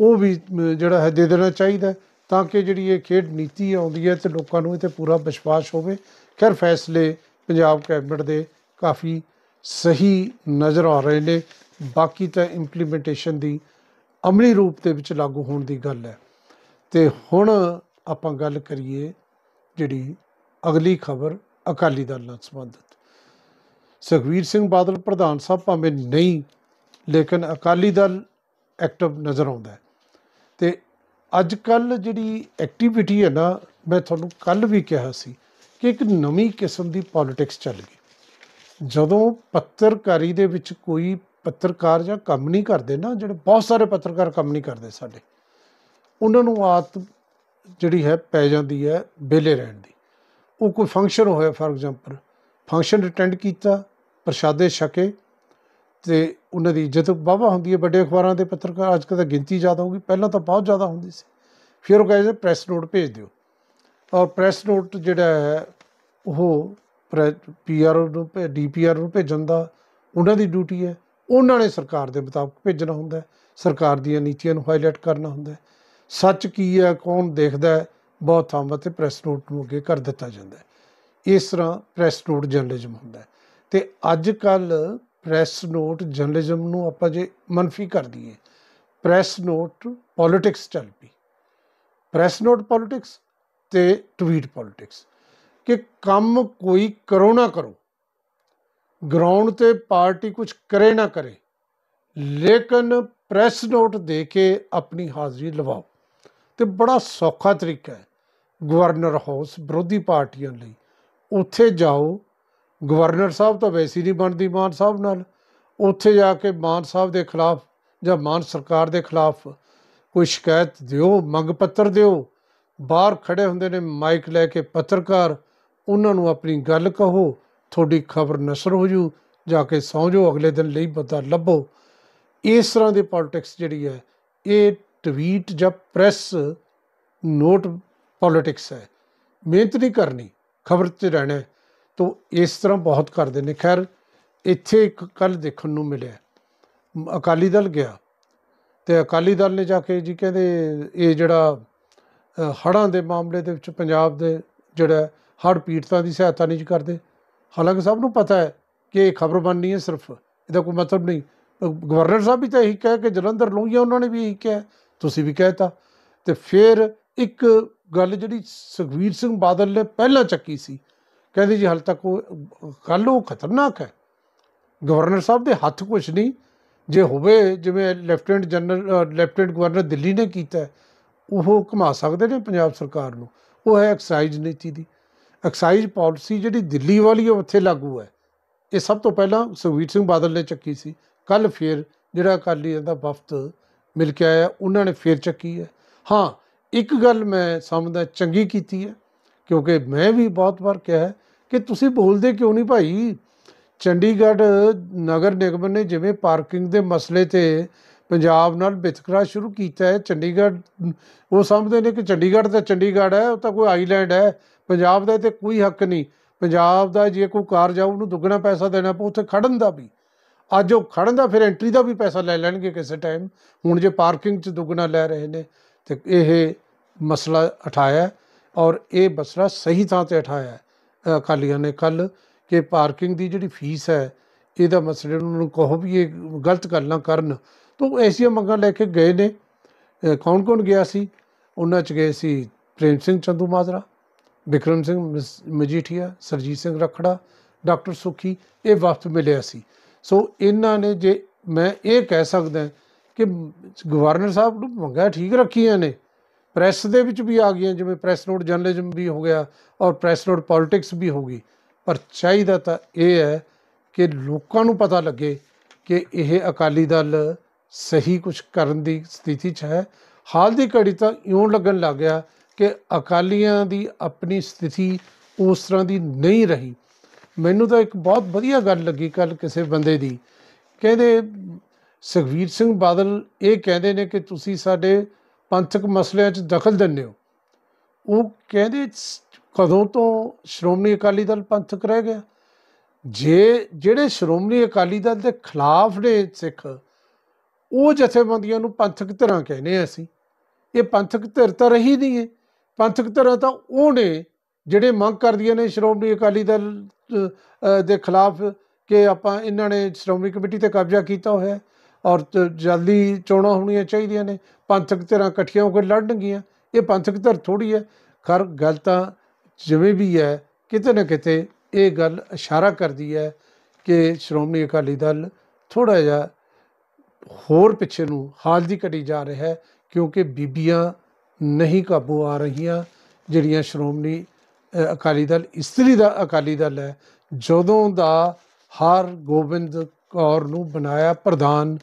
ਉਹ ਵੀ ਜਿਹੜਾ ਹੈ ਦੇ ਦੇਣਾ ਚਾਹੀਦਾ ਤਾਂ ਕਿ ਜਿਹੜੀ ਇਹ ਖੇਡ ਨੀਤੀ ਆਉਂਦੀ ਹੈ ਤੇ ਲੋਕਾਂ ਨੂੰ ਇਹ ਤੇ ਪੂਰਾ ਵਿਸ਼ਵਾਸ ਹੋਵੇ ਖੈਰ ਫੈਸਲੇ ਪੰਜਾਬ ਕੈਬਨਿਟ ਦੇ ਕਾਫੀ ਸਹੀ ਨਜ਼ਰ ਆ ਰਹੇ ਨੇ ਬਾਕੀ ਤਾਂ ਇੰਪਲੀਮੈਂਟੇਸ਼ਨ ਦੀ ਅਮਲੀ ਰੂਪ ਦੇ ਵਿੱਚ ਲਾਗੂ ਹੋਣ ਦੀ ਗੱਲ ਹੈ ਤੇ ਹੁਣ ਆਪਾਂ ਗੱਲ ਕਰੀਏ ਜਿਹੜੀ ਅਗਲੀ ਖਬਰ ਅਕਾਲੀ ਦਲ ਨਾਲ ਸੰਬੰਧਿਤ ਸੁਖਵੀਰ ਸਿੰਘ ਬਾਦਲ ਪ੍ਰਧਾਨ ਸਾਹਿਬ ਭਾਵੇਂ ਨਹੀਂ ਲੇਕਿਨ ਅਕਾਲੀ ਦਲ ਐਕਟਿਵ ਨਜ਼ਰ ਆਉਂਦਾ ਹੈ ਤੇ ਅੱਜ ਕੱਲ ਜਿਹੜੀ ਐਕਟੀਵਿਟੀ ਹੈ ਨਾ ਮੈਂ ਤੁਹਾਨੂੰ ਕੱਲ ਵੀ ਕਿਹਾ ਸੀ ਕਿ ਇੱਕ ਨਵੀਂ ਕਿਸਮ ਦੀ ਪੋਲਿਟਿਕਸ ਚੱਲ ਗਈ ਜਦੋਂ ਪੱਤਰਕਾਰੀ ਦੇ ਵਿੱਚ ਕੋਈ ਪੱਤਰਕਾਰ ਜਾਂ ਕੰਮ ਨਹੀਂ ਕਰਦੇ ਨਾ ਜਿਹੜੇ ਬਹੁਤ ਸਾਰੇ ਪੱਤਰਕਾਰ ਕੰਮ ਨਹੀਂ ਕਰਦੇ ਸਾਡੇ ਉਹਨਾਂ ਨੂੰ ਆਤ ਜਿਹੜੀ ਹੈ ਪੈ ਜਾਂਦੀ ਹੈ ਬੇਲੇ ਰਹਿਣ ਦੀ ਉਹ ਕੋਈ ਫੰਕਸ਼ਨ ਹੋਇਆ ਫਾਰ ਐਗਜ਼ਾਮਪਲ ਫੰਕਸ਼ਨ ਅਟੈਂਡ ਕੀਤਾ ਪ੍ਰਸ਼ਾਦੇ ਛਕੇ ਤੇ ਉਹਨਾਂ ਦੀ ਇੱਜ਼ਤ ਬਾਵਾ ਹੁੰਦੀ ਹੈ ਵੱਡੇ ਅਖਬਾਰਾਂ ਦੇ ਪੱਤਰਕਾਰ ਅੱਜ ਕੱਲ੍ਹ ਗਿਣਤੀ ਜ਼ਿਆਦਾ ਹੋ ਗਈ ਪਹਿਲਾਂ ਤਾਂ ਬਹੁਤ ਜ਼ਿਆਦਾ ਹੁੰਦੀ ਸੀ ਫਿਰ ਉਹ ਕਹਿੰਦੇ ਪ੍ਰੈਸ ਨੋਟ ਭੇਜ ਦਿਓ ਔਰ ਪ੍ਰੈਸ ਨੋਟ ਜਿਹੜਾ ਹੈ ਉਹ ਪੀਆਰ ਨੂੰ ਡੀਪੀਆਰ ਨੂੰ ਭੇਜਣ ਦਾ ਉਹਨਾਂ ਦੀ ਡਿਊਟੀ ਹੈ ਉਹਨਾਂ ਨੇ ਸਰਕਾਰ ਦੇ ਮੁਤਾਬਕ ਭੇਜਣਾ ਹੁੰਦਾ ਸਰਕਾਰ ਦੀਆਂ ਨੀਤੀਆਂ ਨੂੰ ਹਾਈਲਾਈਟ ਕਰਨਾ ਹੁੰਦਾ ਸੱਚ ਕੀ ਹੈ ਕੌਣ ਦੇਖਦਾ ਹੈ ਬਹੁਤ ਥਾਵਾਂ ਤੇ ਪ੍ਰੈਸ ਨੋਟ ਨੂੰ ਅੱਗੇ ਕਰ ਦਿੱਤਾ ਜਾਂਦਾ ਇਸ ਤਰ੍ਹਾਂ ਪ੍ਰੈਸ ਨੋਟ ਜਰਨਲਿਜ਼ਮ ਹੁੰਦਾ ਤੇ ਅੱਜ ਕੱਲ ਪ੍ਰੈਸ ਨੋਟ ਜਰਨਲਿਜ਼ਮ ਨੂੰ ਆਪਾਂ ਜੇ ਮੰਨਫੀ ਕਰ ਦਈਏ ਪ੍ਰੈਸ ਨੋਟ ਪੋਲਿਟਿਕਸ ਚੱਲ ਪਈ ਪ੍ਰੈਸ ਨੋਟ ਪੋਲਿਟਿਕਸ ਤੇ ਟਵੀਟ ਪੋਲਿਟਿਕਸ ਕਿ ਕੰਮ ਕੋਈ ਕਰੋ ਨਾ ਕਰੋ ਗਰਾਊਂਡ ਤੇ ਪਾਰਟੀ ਕੁਝ ਕਰੇ ਨਾ ਕਰੇ ਲੇਕਿਨ ਪ੍ਰੈਸ ਨੋਟ ਦੇ ਕੇ ਆਪਣੀ ਹਾਜ਼ਰੀ ਲਵਾਓ ਤੇ ਬੜਾ ਸੌਖਾ ਤਰੀਕਾ ਹੈ ਗਵਰਨਰ ਹਾਊਸ ਵਿਰੋਧੀ ਪਾਰਟੀਆਂ ਲਈ ਉੱਥੇ ਜਾਓ ਗਵਰਨਰ ਸਾਹਿਬ ਤਾਂ ਵੈਸੀ ਨਹੀਂ ਬਣਦੀ ਮਾਨ ਸਾਹਿਬ ਨਾਲ ਉੱਥੇ ਜਾ ਕੇ ਮਾਨ ਸਾਹਿਬ ਦੇ ਖਿਲਾਫ ਜਾਂ ਮਾਨ ਸਰਕਾਰ ਦੇ ਖਿਲਾਫ ਕੋਈ ਸ਼ਿਕਾਇਤ ਦਿਓ ਮੰਗ ਪੱਤਰ ਦਿਓ ਬਾਹਰ ਖੜੇ ਹੁੰਦੇ ਨੇ ਮਾਈਕ ਲੈ ਕੇ ਪੱਤਰਕਾਰ ਉਹਨਾਂ ਨੂੰ ਆਪਣੀ ਗੱਲ ਕਹੋ ਤੁਹਾਡੀ ਖਬਰ ਨਸ਼ਰ ਹੋ ਜੂ ਜਾ ਕੇ ਸੌਂਜੋ ਅਗਲੇ ਦਿਨ ਲਈ ਬਤਾ ਲੱਭੋ ਇਸ ਤਰ੍ਹਾਂ ਦੀ ਪੋਲਿਟਿਕਸ ਜਿਹੜੀ ਹੈ ਇਹ ਟਵੀਟ ਜਾਂ ਪ੍ਰੈਸ ਨੋਟ ਪੋਲਿਟਿਕਸ ਹੈ ਮਿਹਨਤ ਨਹੀਂ ਕਰਨੀ ਖਬਰ 'ਚ ਰਹਿਣਾ ਤੋ ਇਸ ਤਰ੍ਹਾਂ ਬਹੁਤ ਕਰਦੇ ਨੇ ਖੈਰ ਇੱਥੇ ਇੱਕ ਕੱਲ ਦੇਖਣ ਨੂੰ ਮਿਲਿਆ ਅਕਾਲੀ ਦਲ ਗਿਆ ਤੇ ਅਕਾਲੀ ਦਲ ਨੇ ਜਾ ਕੇ ਜੀ ਕਹਿੰਦੇ ਇਹ ਜਿਹੜਾ ਹੜਾਂ ਦੇ ਮਾਮਲੇ ਦੇ ਵਿੱਚ ਪੰਜਾਬ ਦੇ ਜਿਹੜਾ ਹੜ ਪੀੜਤਾਂ ਦੀ ਸਹਾਇਤਾ ਨਹੀਂ ਕਰਦੇ ਹਾਲਾਂਕਿ ਸਭ ਨੂੰ ਪਤਾ ਹੈ ਕਿ ਇਹ ਖਬਰ ਬਣਨੀ ਹੈ ਸਿਰਫ ਇਹਦਾ ਕੋਈ ਮਤਲਬ ਨਹੀਂ ਗਵਰਨਰ ਸਾਹਿਬ ਵੀ ਤਾਂ ਇਹੀ ਕਹਿ ਕੇ ਜਲੰਧਰ ਲੂੰਗੀਆਂ ਉਹਨਾਂ ਨੇ ਵੀ ਇਹੀ ਕਿਹਾ ਤੁਸੀਂ ਵੀ ਕਹਿਤਾ ਤੇ ਫਿਰ ਇੱਕ ਗੱਲ ਜਿਹੜੀ ਸੁਖਵੀਰ ਸਿੰਘ ਬਾਦਲ ਨੇ ਪਹਿਲਾਂ ਚੱਕੀ ਸੀ ਕਹਿੰਦੇ ਜੀ ਹਾਲ ਤੱਕ ਉਹ ਕੱਲ ਉਹ ਖਤਰਨਾਕ ਹੈ ਗਵਰਨਰ ਸਾਹਿਬ ਦੇ ਹੱਥ ਕੁਝ ਨਹੀਂ ਜੇ ਹੋਵੇ ਜਿਵੇਂ lieutenant general lieutenant governor Delhi ਨੇ ਕੀਤਾ ਉਹ ਘਮਾ ਸਕਦੇ ਨੇ ਪੰਜਾਬ ਸਰਕਾਰ ਨੂੰ ਉਹ ਹੈ ਐਕਸਾਈਜ਼ ਨੀਤੀ ਦੀ ਐਕਸਾਈਜ਼ ਪਾਲਿਸੀ ਜਿਹੜੀ ਦਿੱਲੀ ਵਾਲੀ ਉੱਥੇ ਲਾਗੂ ਹੈ ਇਹ ਸਭ ਤੋਂ ਪਹਿਲਾਂ ਸੁਖਵੀਰ ਸਿੰਘ ਬਾਦਲ ਨੇ ਚੱਕੀ ਸੀ ਕੱਲ ਫੇਰ ਜਿਹੜਾ ਅਕਾਲੀਆਂ ਦਾ ਵਫਦ ਮਿਲ ਕੇ ਆਇਆ ਉਹਨਾਂ ਨੇ ਫੇਰ ਚੱਕੀ ਹੈ ਹਾਂ ਇੱਕ ਗੱਲ ਮੈਂ ਸਮਝਦਾ ਚੰਗੀ ਕੀਤੀ ਹੈ ਕਿਉਂਕਿ ਮੈਂ ਵੀ ਬਹੁਤ ਵਾਰ ਕਿਹਾ ਹੈ ਕਿ ਤੁਸੀਂ ਬੋਲਦੇ ਕਿਉਂ ਨਹੀਂ ਭਾਈ ਚੰਡੀਗੜ੍ਹ ਨਗਰ ਨਿਗਮ ਨੇ ਜਿਵੇਂ ਪਾਰਕਿੰਗ ਦੇ ਮਸਲੇ ਤੇ ਪੰਜਾਬ ਨਾਲ ਵਿਤਕਰਾ ਸ਼ੁਰੂ ਕੀਤਾ ਹੈ ਚੰਡੀਗੜ੍ਹ ਉਹ ਸਮਝਦੇ ਨੇ ਕਿ ਚੰਡੀਗੜ੍ਹ ਤਾਂ ਚੰਡੀਗੜ੍ਹ ਹੈ ਉਹ ਤਾਂ ਕੋਈ ਆਈਲੈਂਡ ਹੈ ਪੰਜਾਬ ਦਾ ਤੇ ਕੋਈ ਹੱਕ ਨਹੀਂ ਪੰਜਾਬ ਦਾ ਜੇ ਕੋਈ ਕਾਰ ਜਾਉ ਉਹਨੂੰ ਦੁੱਗਣਾ ਪੈਸਾ ਦੇਣਾ ਪਊ ਉੱਥੇ ਖੜਨ ਦਾ ਵੀ ਅੱਜ ਉਹ ਖੜਨ ਦਾ ਫਿਰ ਐਂਟਰੀ ਦਾ ਵੀ ਪੈਸਾ ਲੈ ਲੈਣਗੇ ਕਿਸੇ ਟਾਈਮ ਹੁਣ ਜੇ ਪਾਰਕਿੰਗ 'ਚ ਦੁੱਗਣਾ ਲੈ ਰਹੇ ਨੇ ਤੇ ਇਹ ਮਸਲਾ ਉਠਾਇਆ ਔਰ ਇਹ ਬਸਰਾ ਸਹੀ ਥਾਂ ਤੇ ਉਠਾਇਆ ਅਕਾਲੀਆਂ ਨੇ ਕੱਲ ਕਿ ਪਾਰਕਿੰਗ ਦੀ ਜਿਹੜੀ ਫੀਸ ਹੈ ਇਹਦਾ ਮਸਲੇ ਉਹਨਾਂ ਨੂੰ ਕਹੋ ਵੀ ਇਹ ਗਲਤ ਗੱਲਾਂ ਕਰਨ ਤੋਂ ਐਸੀਆਂ ਮੰਗਾਂ ਲੈ ਕੇ ਗਏ ਨੇ ਕੌਣ ਕੌਣ ਗਿਆ ਸੀ ਉਹਨਾਂ ਚ ਗਏ ਸੀ ਪ੍ਰੇਮ ਸਿੰਘ ਚੰਦੂ ਮਾਜਰਾ ਵਿਕਰਮ ਸਿੰਘ ਮਜੀਠੀਆ ਸਰਜੀਤ ਸਿੰਘ ਰਖੜਾ ਡਾਕਟਰ ਸੁਖੀ ਇਹ ਵਫਦ ਮਿਲਿਆ ਸੀ ਸੋ ਇਹਨਾਂ ਨੇ ਜੇ ਮੈਂ ਇਹ ਕਹਿ ਸਕਦਾ ਕਿ ਗਵਰਨਰ ਸਾਹਿਬ ਨੂੰ ਮੰਗਾ ਠੀਕ ਰੱਖੀਆਂ ਨੇ ਪ੍ਰੈਸ ਦੇ ਵਿੱਚ ਵੀ ਆ ਗਈਆਂ ਜਿਵੇਂ ਪ੍ਰੈਸ ਨੋਟ ਜਰਨਲਿਜ਼ਮ ਵੀ ਹੋ ਗਿਆ ਔਰ ਪ੍ਰੈਸ ਨੋਟ ਪੋਲਿਟਿਕਸ ਵੀ ਹੋ ਗਈ ਪਰ ਚਾਹੀਦਾ ਤਾਂ ਇਹ ਹੈ ਕਿ ਲੋਕਾਂ ਨੂੰ ਪਤਾ ਲੱਗੇ ਕਿ ਇਹ ਅਕਾਲੀ ਦਲ ਸਹੀ ਕੁਝ ਕਰਨ ਦੀ ਸਥਿਤੀ 'ਚ ਹੈ ਹਾਲ ਦੀ ਘੜੀ ਤਾਂ ਇਉਂ ਲੱਗਣ ਲੱਗ ਗਿਆ ਕਿ ਅਕਾਲੀਆਂ ਦੀ ਆਪਣੀ ਸਥਿਤੀ ਉਸ ਤਰ੍ਹਾਂ ਦੀ ਨਹੀਂ ਰਹੀ ਮੈਨੂੰ ਤਾਂ ਇੱਕ ਬਹੁਤ ਵਧੀਆ ਗੱਲ ਲੱਗੀ ਕੱਲ ਕਿਸੇ ਬੰਦੇ ਦੀ ਕਹਿੰਦੇ ਸੁਖਵੀਰ ਸਿੰਘ ਬਾਦਲ ਇਹ ਕਹਿੰਦੇ ਨੇ ਕਿ ਤੁਸੀਂ ਸਾਡੇ ਪੰਥਕ ਮਸਲਿਆਂ 'ਚ ਦਖਲ ਦਿੰਦੇ ਹੋ ਉਹ ਕਹਿੰਦੇ ਕਦੋਂ ਤੋਂ ਸ਼੍ਰੋਮਣੀ ਅਕਾਲੀ ਦਲ ਪੰਥਕ ਰਹਿ ਗਿਆ ਜੇ ਜਿਹੜੇ ਸ਼੍ਰੋਮਣੀ ਅਕਾਲੀ ਦਲ ਦੇ ਖਿਲਾਫ ਨੇ ਸਿੱਖ ਉਹ ਜਥੇਬੰਦੀਆਂ ਨੂੰ ਪੰਥਕ ਧਿਰਾਂ ਕਹਿੰਦੇ ਅਸੀਂ ਇਹ ਪੰਥਕ ਧਿਰ ਤਾਂ ਰਹੀ ਨਹੀਂ ਹੈ ਪੰਥਕ ਧਿਰਾਂ ਤਾਂ ਉਹ ਨੇ ਜਿਹੜੇ ਮੰਗ ਕਰਦੀਆਂ ਨੇ ਸ਼੍ਰੋਮਣੀ ਅਕਾਲੀ ਦਲ ਦੇ ਖਿਲਾਫ ਕਿ ਆਪਾਂ ਇਹਨਾਂ ਨੇ ਸ਼੍ਰੋਮਣੀ ਕਮੇਟੀ ਤੇ ਕਬਜ਼ਾ ਕੀਤਾ ਹੋਇਆ ਔਰ ਜਲਦੀ ਚੋਣਾਂ ਹੋਣੀਆਂ ਚਾਹੀਦੀਆਂ ਨੇ ਪੰਥਕ ਧਿਰਾਂ ਇਕੱਠੀਆਂ ਹੋ ਕੇ ਲੜਨਗੀਆਂ ਇਹ ਪੰਥਕ ਧਿਰ ਥੋੜੀ ਹੈ ਖਰ ਗੱਲ ਤਾਂ ਜਿਵੇਂ ਵੀ ਹੈ ਕਿਤੇ ਨਾ ਕਿਤੇ ਇਹ ਗੱਲ ਇਸ਼ਾਰਾ ਕਰਦੀ ਹੈ ਕਿ ਸ਼੍ਰੋਮਣੀ ਅਕਾਲੀ ਦਲ ਥੋੜਾ ਜਿਹਾ ਹੋਰ ਪਿੱਛੇ ਨੂੰ ਹਾਲ ਦੀ ਘੜੀ ਜਾ ਰਿਹਾ ਹੈ ਕਿਉਂਕਿ ਬੀਬੀਆਂ ਨਹੀਂ ਕਾਬੂ ਆ ਰਹੀਆਂ ਜਿਹੜੀਆਂ ਸ਼੍ਰੋਮਣੀ ਅਕਾਲੀ ਦਲ ਇਸਤਰੀ ਦਾ ਅਕਾਲੀ ਦਲ ਹੈ ਜਦੋਂ ਦਾ ਹਰ ਗੋਬਿੰਦ ਕੌਰ ਨੂੰ ਬਣਾਇਆ ਪ੍ਰਧਾਨ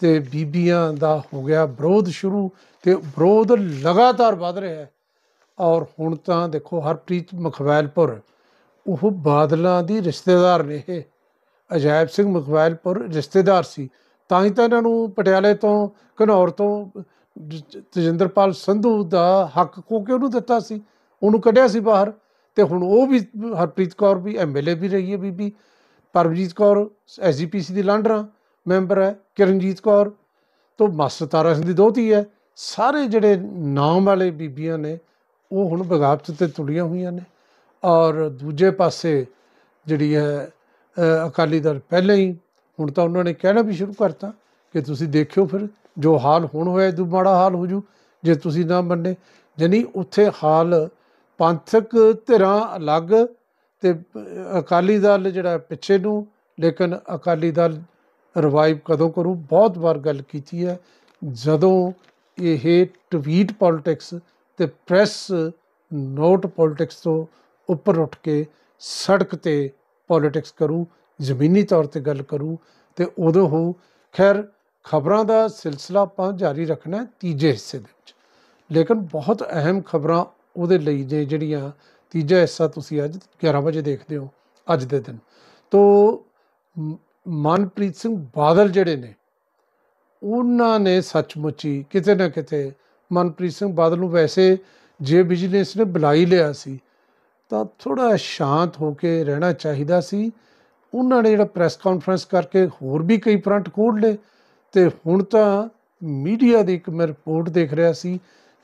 ਤੇ ਬੀਬੀਆਂ ਦਾ ਹੋ ਗਿਆ ਵਿਰੋਧ ਸ਼ੁਰੂ ਤੇ ਵਿਰੋਧ ਲਗਾਤਾਰ ਵਧ ਰਿਹਾ ਹੈ ਔਰ ਹੁਣ ਤਾਂ ਦੇਖੋ ਹਰਪ੍ਰੀਤ ਮਖਵੈਲਪੁਰ ਉਹ ਬਾਦਲਾਂ ਦੀ ਰਿਸ਼ਤੇਦਾਰ ਨੇ ਇਹ ਅਜਾਇਬ ਸਿੰਘ ਮਖਵੈਲਪੁਰ ਰਿਸ਼ਤੇਦਾਰ ਸੀ ਤਾਂ ਹੀ ਤਾਂ ਇਹਨਾਂ ਨੂੰ ਪਟਿਆਲੇ ਤੋਂ ਘਨੌਰ ਤੋਂ ਤਜਿੰਦਰਪਾਲ ਸੰਧੂ ਦਾ ਹੱਕ ਕੋ ਕਿਉਂ ਉਹਨੂੰ ਦਿੱਤਾ ਸੀ ਉਹਨੂੰ ਕੱਢਿਆ ਸੀ ਬਾਹਰ ਤੇ ਹੁਣ ਉਹ ਵੀ ਹਰਪ੍ਰੀਤ ਕੌਰ ਵੀ ਐਮਐਲਏ ਵੀ ਰਹੀ ਹੈ ਬੀਬੀ ਪਰਮਜੀਤ ਕੌਰ ਐਸਜੀਪੀਸੀ ਦੀ ਲੰਡਰ ਮੈਂਬਰ ਹੈ ਕਿਰਨਜੀਤ ਕੌਰ ਤੋਂ ਮਸਤ ਤਾਰਾ ਸਿੰਘ ਦੀ ਦੋਤੀ ਹੈ ਸਾਰੇ ਜਿਹੜੇ ਨਾਮ ਵਾਲੇ ਬੀਬੀਆਂ ਨੇ ਉਹ ਹੁਣ ਬਗਾਵਤ ਤੇ ਤੁਲੀਆਂ ਹੋਈਆਂ ਨੇ ਔਰ ਦੂਜੇ ਪਾਸੇ ਜਿਹੜੀ ਹੈ ਅਕਾਲੀ ਦਲ ਪਹਿਲਾਂ ਹੀ ਹੁਣ ਤਾਂ ਉਹਨਾਂ ਨੇ ਕਹਿਣਾ ਵੀ ਸ਼ੁਰੂ ਕਰਤਾ ਕਿ ਤੁਸੀਂ ਦੇਖਿਓ ਫਿਰ ਜੋ ਹਾਲ ਹੁਣ ਹੋਇਆ ਇਹ ਮਾੜਾ ਹਾਲ ਹੋ ਜੂ ਜੇ ਤੁਸੀਂ ਨਾ ਮੰਨੇ ਜਾਨੀ ਉੱਥੇ ਹਾਲ ਪੰਥਕ ਧਿਰਾਂ ਅਲੱਗ ਤੇ ਅਕਾਲੀ ਦਲ ਜਿਹੜਾ ਪਿੱਛੇ ਨੂੰ ਲੇਕਿਨ ਅਕਾਲੀ ਦਲ ਰਿਵਾਈਵ ਕਦੋਂ ਕਰੂ ਬਹੁਤ ਵਾਰ ਗੱਲ ਕੀਤੀ ਹੈ ਜਦੋਂ ਇਹ ਟਵੀਟ ਪੋਲਿਟਿਕਸ ਤੇ ਪ੍ਰੈਸ ਨੋਟ ਪੋਲਿਟਿਕਸ ਤੋਂ ਉੱਪਰ ਉੱਠ ਕੇ ਸੜਕ ਤੇ ਪੋਲਿਟਿਕਸ ਕਰੂ ਜ਼ਮੀਨੀ ਤੌਰ ਤੇ ਗੱਲ ਕਰੂ ਤੇ ਉਦੋਂ ਹੋ ਖੈਰ ਖਬਰਾਂ ਦਾ ਸਿਲਸਿਲਾ ਪੰਜ ਜਾਰੀ ਰੱਖਣਾ ਤੀਜੇ ਹਿੱਸੇ ਦੇ ਵਿੱਚ ਲੇਕਿਨ ਬਹੁਤ ਅਹਿਮ ਖਬਰਾਂ ਉਹਦੇ ਲਈ ਨੇ ਜਿਹੜੀਆਂ ਤੀਜਾ ਹਿੱਸਾ ਤੁਸੀਂ ਅੱਜ 11 ਵਜੇ ਦੇਖਦੇ ਹੋ ਅੱਜ ਦੇ ਦਿਨ ਤੋਂ ਮਨਪ੍ਰੀਤ ਸਿੰਘ ਬਾਦਲ ਜਿਹੜੇ ਨੇ ਉਹਨਾਂ ਨੇ ਸੱਚਮੁੱਚ ਹੀ ਕਿਤੇ ਨਾ ਕਿਤੇ ਮਨਪ੍ਰੀਤ ਸਿੰਘ ਬਾਦਲ ਨੂੰ ਵੈਸੇ ਜੇ ਬਿਜ਼ਨਸ ਨੇ ਬੁਲਾਈ ਲਿਆ ਸੀ ਤਾਂ ਥੋੜਾ ਸ਼ਾਂਤ ਹੋ ਕੇ ਰਹਿਣਾ ਚਾਹੀਦਾ ਸੀ ਉਹਨਾਂ ਨੇ ਜਿਹੜਾ ਪ੍ਰੈਸ ਕਾਨਫਰੰਸ ਕਰਕੇ ਹੋਰ ਵੀ ਕਈ ਫਰੰਟ ਖੋਲ ਲਏ ਤੇ ਹੁਣ ਤਾਂ ਮੀਡੀਆ ਦੀ ਇੱਕ ਮੈਂ ਰਿਪੋਰਟ ਦੇਖ ਰਿਹਾ ਸੀ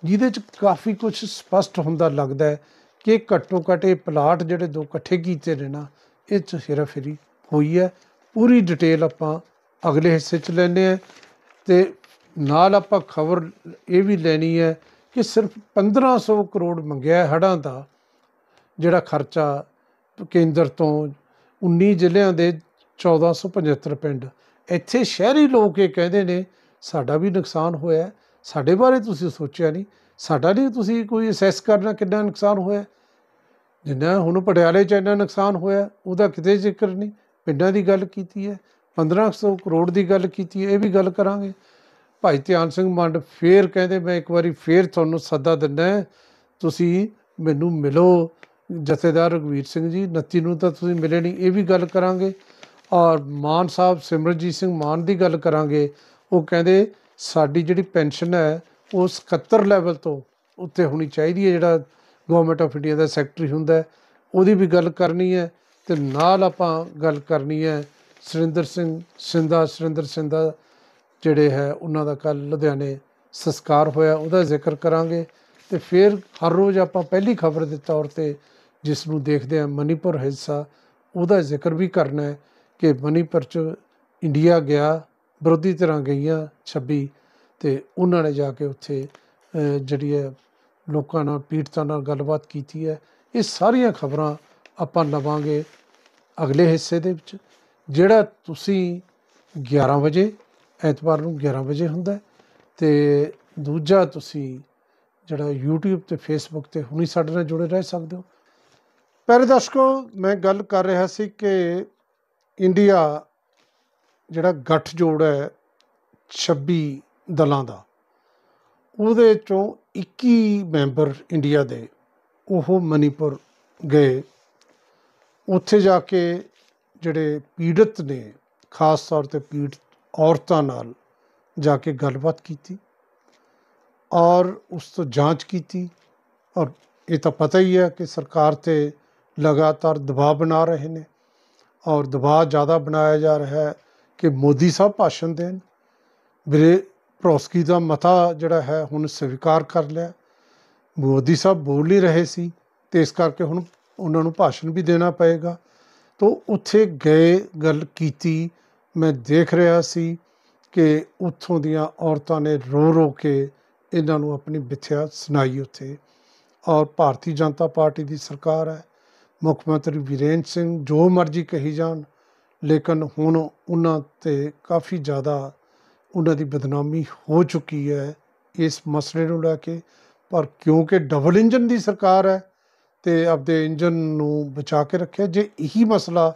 ਜਿਹਦੇ ਚ ਕਾਫੀ ਕੁਝ ਸਪਸ਼ਟ ਹੁੰਦਾ ਲੱਗਦਾ ਹੈ ਕਿ ਘੱਟੋ ਘੱਟ ਇਹ ਪਲਾਟ ਜਿਹੜੇ ਦੋ ਇਕੱਠੇ ਕੀਤੇ ਨੇ ਨਾ ਇਹ ਚ ਹੇਰਾਫੇਰੀ ਹੋਈ ਹੈ ਪੂਰੀ ਡਿਟੇਲ ਆਪਾਂ ਅਗਲੇ ਹਿੱਸੇ 'ਚ ਲੈਣੇ ਆ ਤੇ ਨਾਲ ਆਪਾਂ ਖਬਰ ਇਹ ਵੀ ਲੈਣੀ ਹੈ ਕਿ ਸਿਰਫ 1500 ਕਰੋੜ ਮੰਗਿਆ ਹੜਾਂ ਦਾ ਜਿਹੜਾ ਖਰਚਾ ਕੇਂਦਰ ਤੋਂ 19 ਜ਼ਿਲ੍ਹਿਆਂ ਦੇ 1475 ਪਿੰਡ ਇੱਥੇ ਸ਼ਹਿਰੀ ਲੋਕ ਇਹ ਕਹਿੰਦੇ ਨੇ ਸਾਡਾ ਵੀ ਨੁਕਸਾਨ ਹੋਇਆ ਸਾਡੇ ਬਾਰੇ ਤੁਸੀਂ ਸੋਚਿਆ ਨਹੀਂ ਸਾਡਾ ਨਹੀਂ ਤੁਸੀਂ ਕੋਈ ਅਸੈਸ ਕਰਨਾ ਕਿੰਨਾ ਨੁਕਸਾਨ ਹੋਇਆ ਜਿੰਨਾ ਹੁਣ ਪਟਿਆਲੇ ਚ ਇੰਨਾ ਨੁਕਸਾਨ ਹੋਇਆ ਉਹਦਾ ਕਿਤੇ ਜ਼ਿਕਰ ਨਹੀਂ ਪਿੰਡਾਂ ਦੀ ਗੱਲ ਕੀਤੀ ਹੈ 1500 ਕਰੋੜ ਦੀ ਗੱਲ ਕੀਤੀ ਹੈ ਇਹ ਵੀ ਗੱਲ ਕਰਾਂਗੇ ਭਾਈ ਧਿਆਨ ਸਿੰਘ ਮੰਡ ਫੇਰ ਕਹਿੰਦੇ ਮੈਂ ਇੱਕ ਵਾਰੀ ਫੇਰ ਤੁਹਾਨੂੰ ਸੱਦਾ ਦਿੰਦਾ ਤੁਸੀਂ ਮੈਨੂੰ ਮਿਲੋ ਜਥੇਦਾਰ ਰਗਵੀਰ ਸਿੰਘ ਜੀ 29 ਨੂੰ ਤਾਂ ਤੁਸੀਂ ਮਿਲੇ ਨਹੀਂ ਇਹ ਵੀ ਗੱਲ ਕਰਾਂਗੇ ਔਰ ਮਾਨ ਸਾਹਿਬ ਸਿਮਰਜੀਤ ਸਿੰਘ ਮਾਨ ਦੀ ਗੱਲ ਕਰਾਂਗੇ ਉਹ ਕਹਿੰਦੇ ਸਾਡੀ ਜਿਹੜੀ ਪੈਨਸ਼ਨ ਹੈ ਉਸ 71 ਲੈਵਲ ਤੋਂ ਉੱਤੇ ਹੋਣੀ ਚਾਹੀਦੀ ਹੈ ਜਿਹੜਾ ਗਵਰਨਮੈਂਟ ਆਫ ਇੰਡੀਆ ਦਾ ਸੈਕਟਰੀ ਹੁੰਦਾ ਉਹਦੀ ਵੀ ਗੱਲ ਕਰਨੀ ਹੈ ਤੇ ਨਾਲ ਆਪਾਂ ਗੱਲ ਕਰਨੀ ਹੈ ਸਰਿੰਦਰ ਸਿੰਘ ਸਿੰਧਾ ਸਰਿੰਦਰ ਸਿੰਧਾ ਜਿਹੜੇ ਹੈ ਉਹਨਾਂ ਦਾ ਕੱਲ ਲੁਧਿਆਣੇ ਸੰਸਕਾਰ ਹੋਇਆ ਉਹਦਾ ਜ਼ਿਕਰ ਕਰਾਂਗੇ ਤੇ ਫਿਰ ਹਰ ਰੋਜ਼ ਆਪਾਂ ਪਹਿਲੀ ਖਬਰ ਦੇ ਤੌਰ ਤੇ ਜਿਸ ਨੂੰ ਦੇਖਦੇ ਆ ਮਨੀਪੁਰ ਹਿੱਸਾ ਉਹਦਾ ਜ਼ਿਕਰ ਵੀ ਕਰਨਾ ਹੈ ਕਿ ਮਨੀਪੁਰ ਚ ਇੰਡੀਆ ਗਿਆ ਵਿਰੋਧੀ ਤਰ੍ਹਾਂ ਗਈਆਂ 26 ਤੇ ਉਹਨਾਂ ਨੇ ਜਾ ਕੇ ਉੱਥੇ ਜਿਹੜੀ ਹੈ ਲੋਕਾਂ ਨਾਲ ਪੀੜਤਾਂ ਨਾਲ ਗੱਲਬਾਤ ਕੀਤੀ ਹੈ ਇਹ ਸਾਰੀਆਂ ਖਬਰਾਂ ਆਪਾਂ ਲਵਾਂਗੇ ਅਗਲੇ ਹਿੱਸੇ ਦੇ ਵਿੱਚ ਜਿਹੜਾ ਤੁਸੀਂ 11 ਵਜੇ ਐਤਵਾਰ ਨੂੰ 11 ਵਜੇ ਹੁੰਦਾ ਤੇ ਦੂਜਾ ਤੁਸੀਂ ਜਿਹੜਾ YouTube ਤੇ Facebook ਤੇ ਹੁਣੀ ਸਾਡੇ ਨਾਲ ਜੁੜੇ ਰਹਿ ਸਕਦੇ ਹੋ ਪਿਆਰੇ ਦਰਸ਼ਕੋ ਮੈਂ ਗੱਲ ਕਰ ਰਿਹਾ ਸੀ ਕਿ ਇੰਡੀਆ ਜਿਹੜਾ ਗੱਠ ਜੋੜ ਹੈ 26 ਦਲਾਂ ਦਾ ਉਹਦੇ ਚੋਂ 21 ਮੈਂਬਰ ਇੰਡੀਆ ਦੇ ਉਹ ਮਨੀਪੁਰ ਗਏ ਉੱਥੇ ਜਾ ਕੇ ਜਿਹੜੇ ਪੀੜਤ ਨੇ ਖਾਸ ਤੌਰ ਤੇ ਪੀੜਤ ਔਰਤਾਂ ਨਾਲ ਜਾ ਕੇ ਗੱਲਬਾਤ ਕੀਤੀ ਔਰ ਉਸ ਤੋਂ ਜਾਂਚ ਕੀਤੀ ਔਰ ਇਹ ਤਾਂ ਪਤਾ ਹੀ ਹੈ ਕਿ ਸਰਕਾਰ ਤੇ ਲਗਾਤਾਰ ਦਬਾਅ ਬਣਾ ਰਹੇ ਨੇ ਔਰ ਦਬਾਅ ਜ਼ਿਆਦਾ ਬਣਾਇਆ ਜਾ ਰਿਹਾ ਹੈ ਕਿ ਮੋਦੀ ਸਾਹਿਬ ਭਾਸ਼ਣ ਦੇਣ ਪ੍ਰੋਸਕੀ ਦਾ ਮਤਾ ਜਿਹੜਾ ਹੈ ਹੁਣ ਸਵੀਕਾਰ ਕਰ ਲਿਆ ਬੋਦੀ ਸਾਹਿਬ ਬੋਲ ਹੀ ਰਹੇ ਸੀ ਤੇ ਇਸ ਕਰਕੇ ਹੁਣ ਉਹਨਾਂ ਨੂੰ ਭਾਸ਼ਣ ਵੀ ਦੇਣਾ ਪਏਗਾ ਤੋਂ ਉੱਥੇ ਗਏ ਗੱਲ ਕੀਤੀ ਮੈਂ ਦੇਖ ਰਿਹਾ ਸੀ ਕਿ ਉੱਥੋਂ ਦੀਆਂ ਔਰਤਾਂ ਨੇ ਰੋ ਰੋ ਕੇ ਇਹਨਾਂ ਨੂੰ ਆਪਣੀ ਵਿਥਿਆ ਸੁਣਾਈ ਉੱਥੇ ਔਰ ਭਾਰਤੀ ਜਨਤਾ ਪਾਰਟੀ ਦੀ ਸਰਕਾਰ ਹੈ ਮੁੱਖ ਮੰਤਰੀ ਵਿਰੇਂਦਰ ਸਿੰਘ ਜੋ ਮਰਜ਼ੀ ਕਹੀ ਜਾਣ ਲੇਕਿਨ ਹੁਣ ਉਹਨਾਂ ਤੇ ਕਾਫੀ ਜ਼ਿਆਦਾ ਉਹਨਾਂ ਦੀ ਬਦਨਾਮੀ ਹੋ ਚੁੱਕੀ ਹੈ ਇਸ ਮਸਲੇ ਨੂੰ ਲੈ ਕੇ ਪਰ ਕਿਉਂਕਿ ਡਬਲ ਇੰਜਨ ਦੀ ਸਰਕਾਰ ਹੈ ਤੇ ਆਪਦੇ ਇੰਜਨ ਨੂੰ ਬਚਾ ਕੇ ਰੱਖਿਆ ਜੇ ਇਹੀ ਮਸਲਾ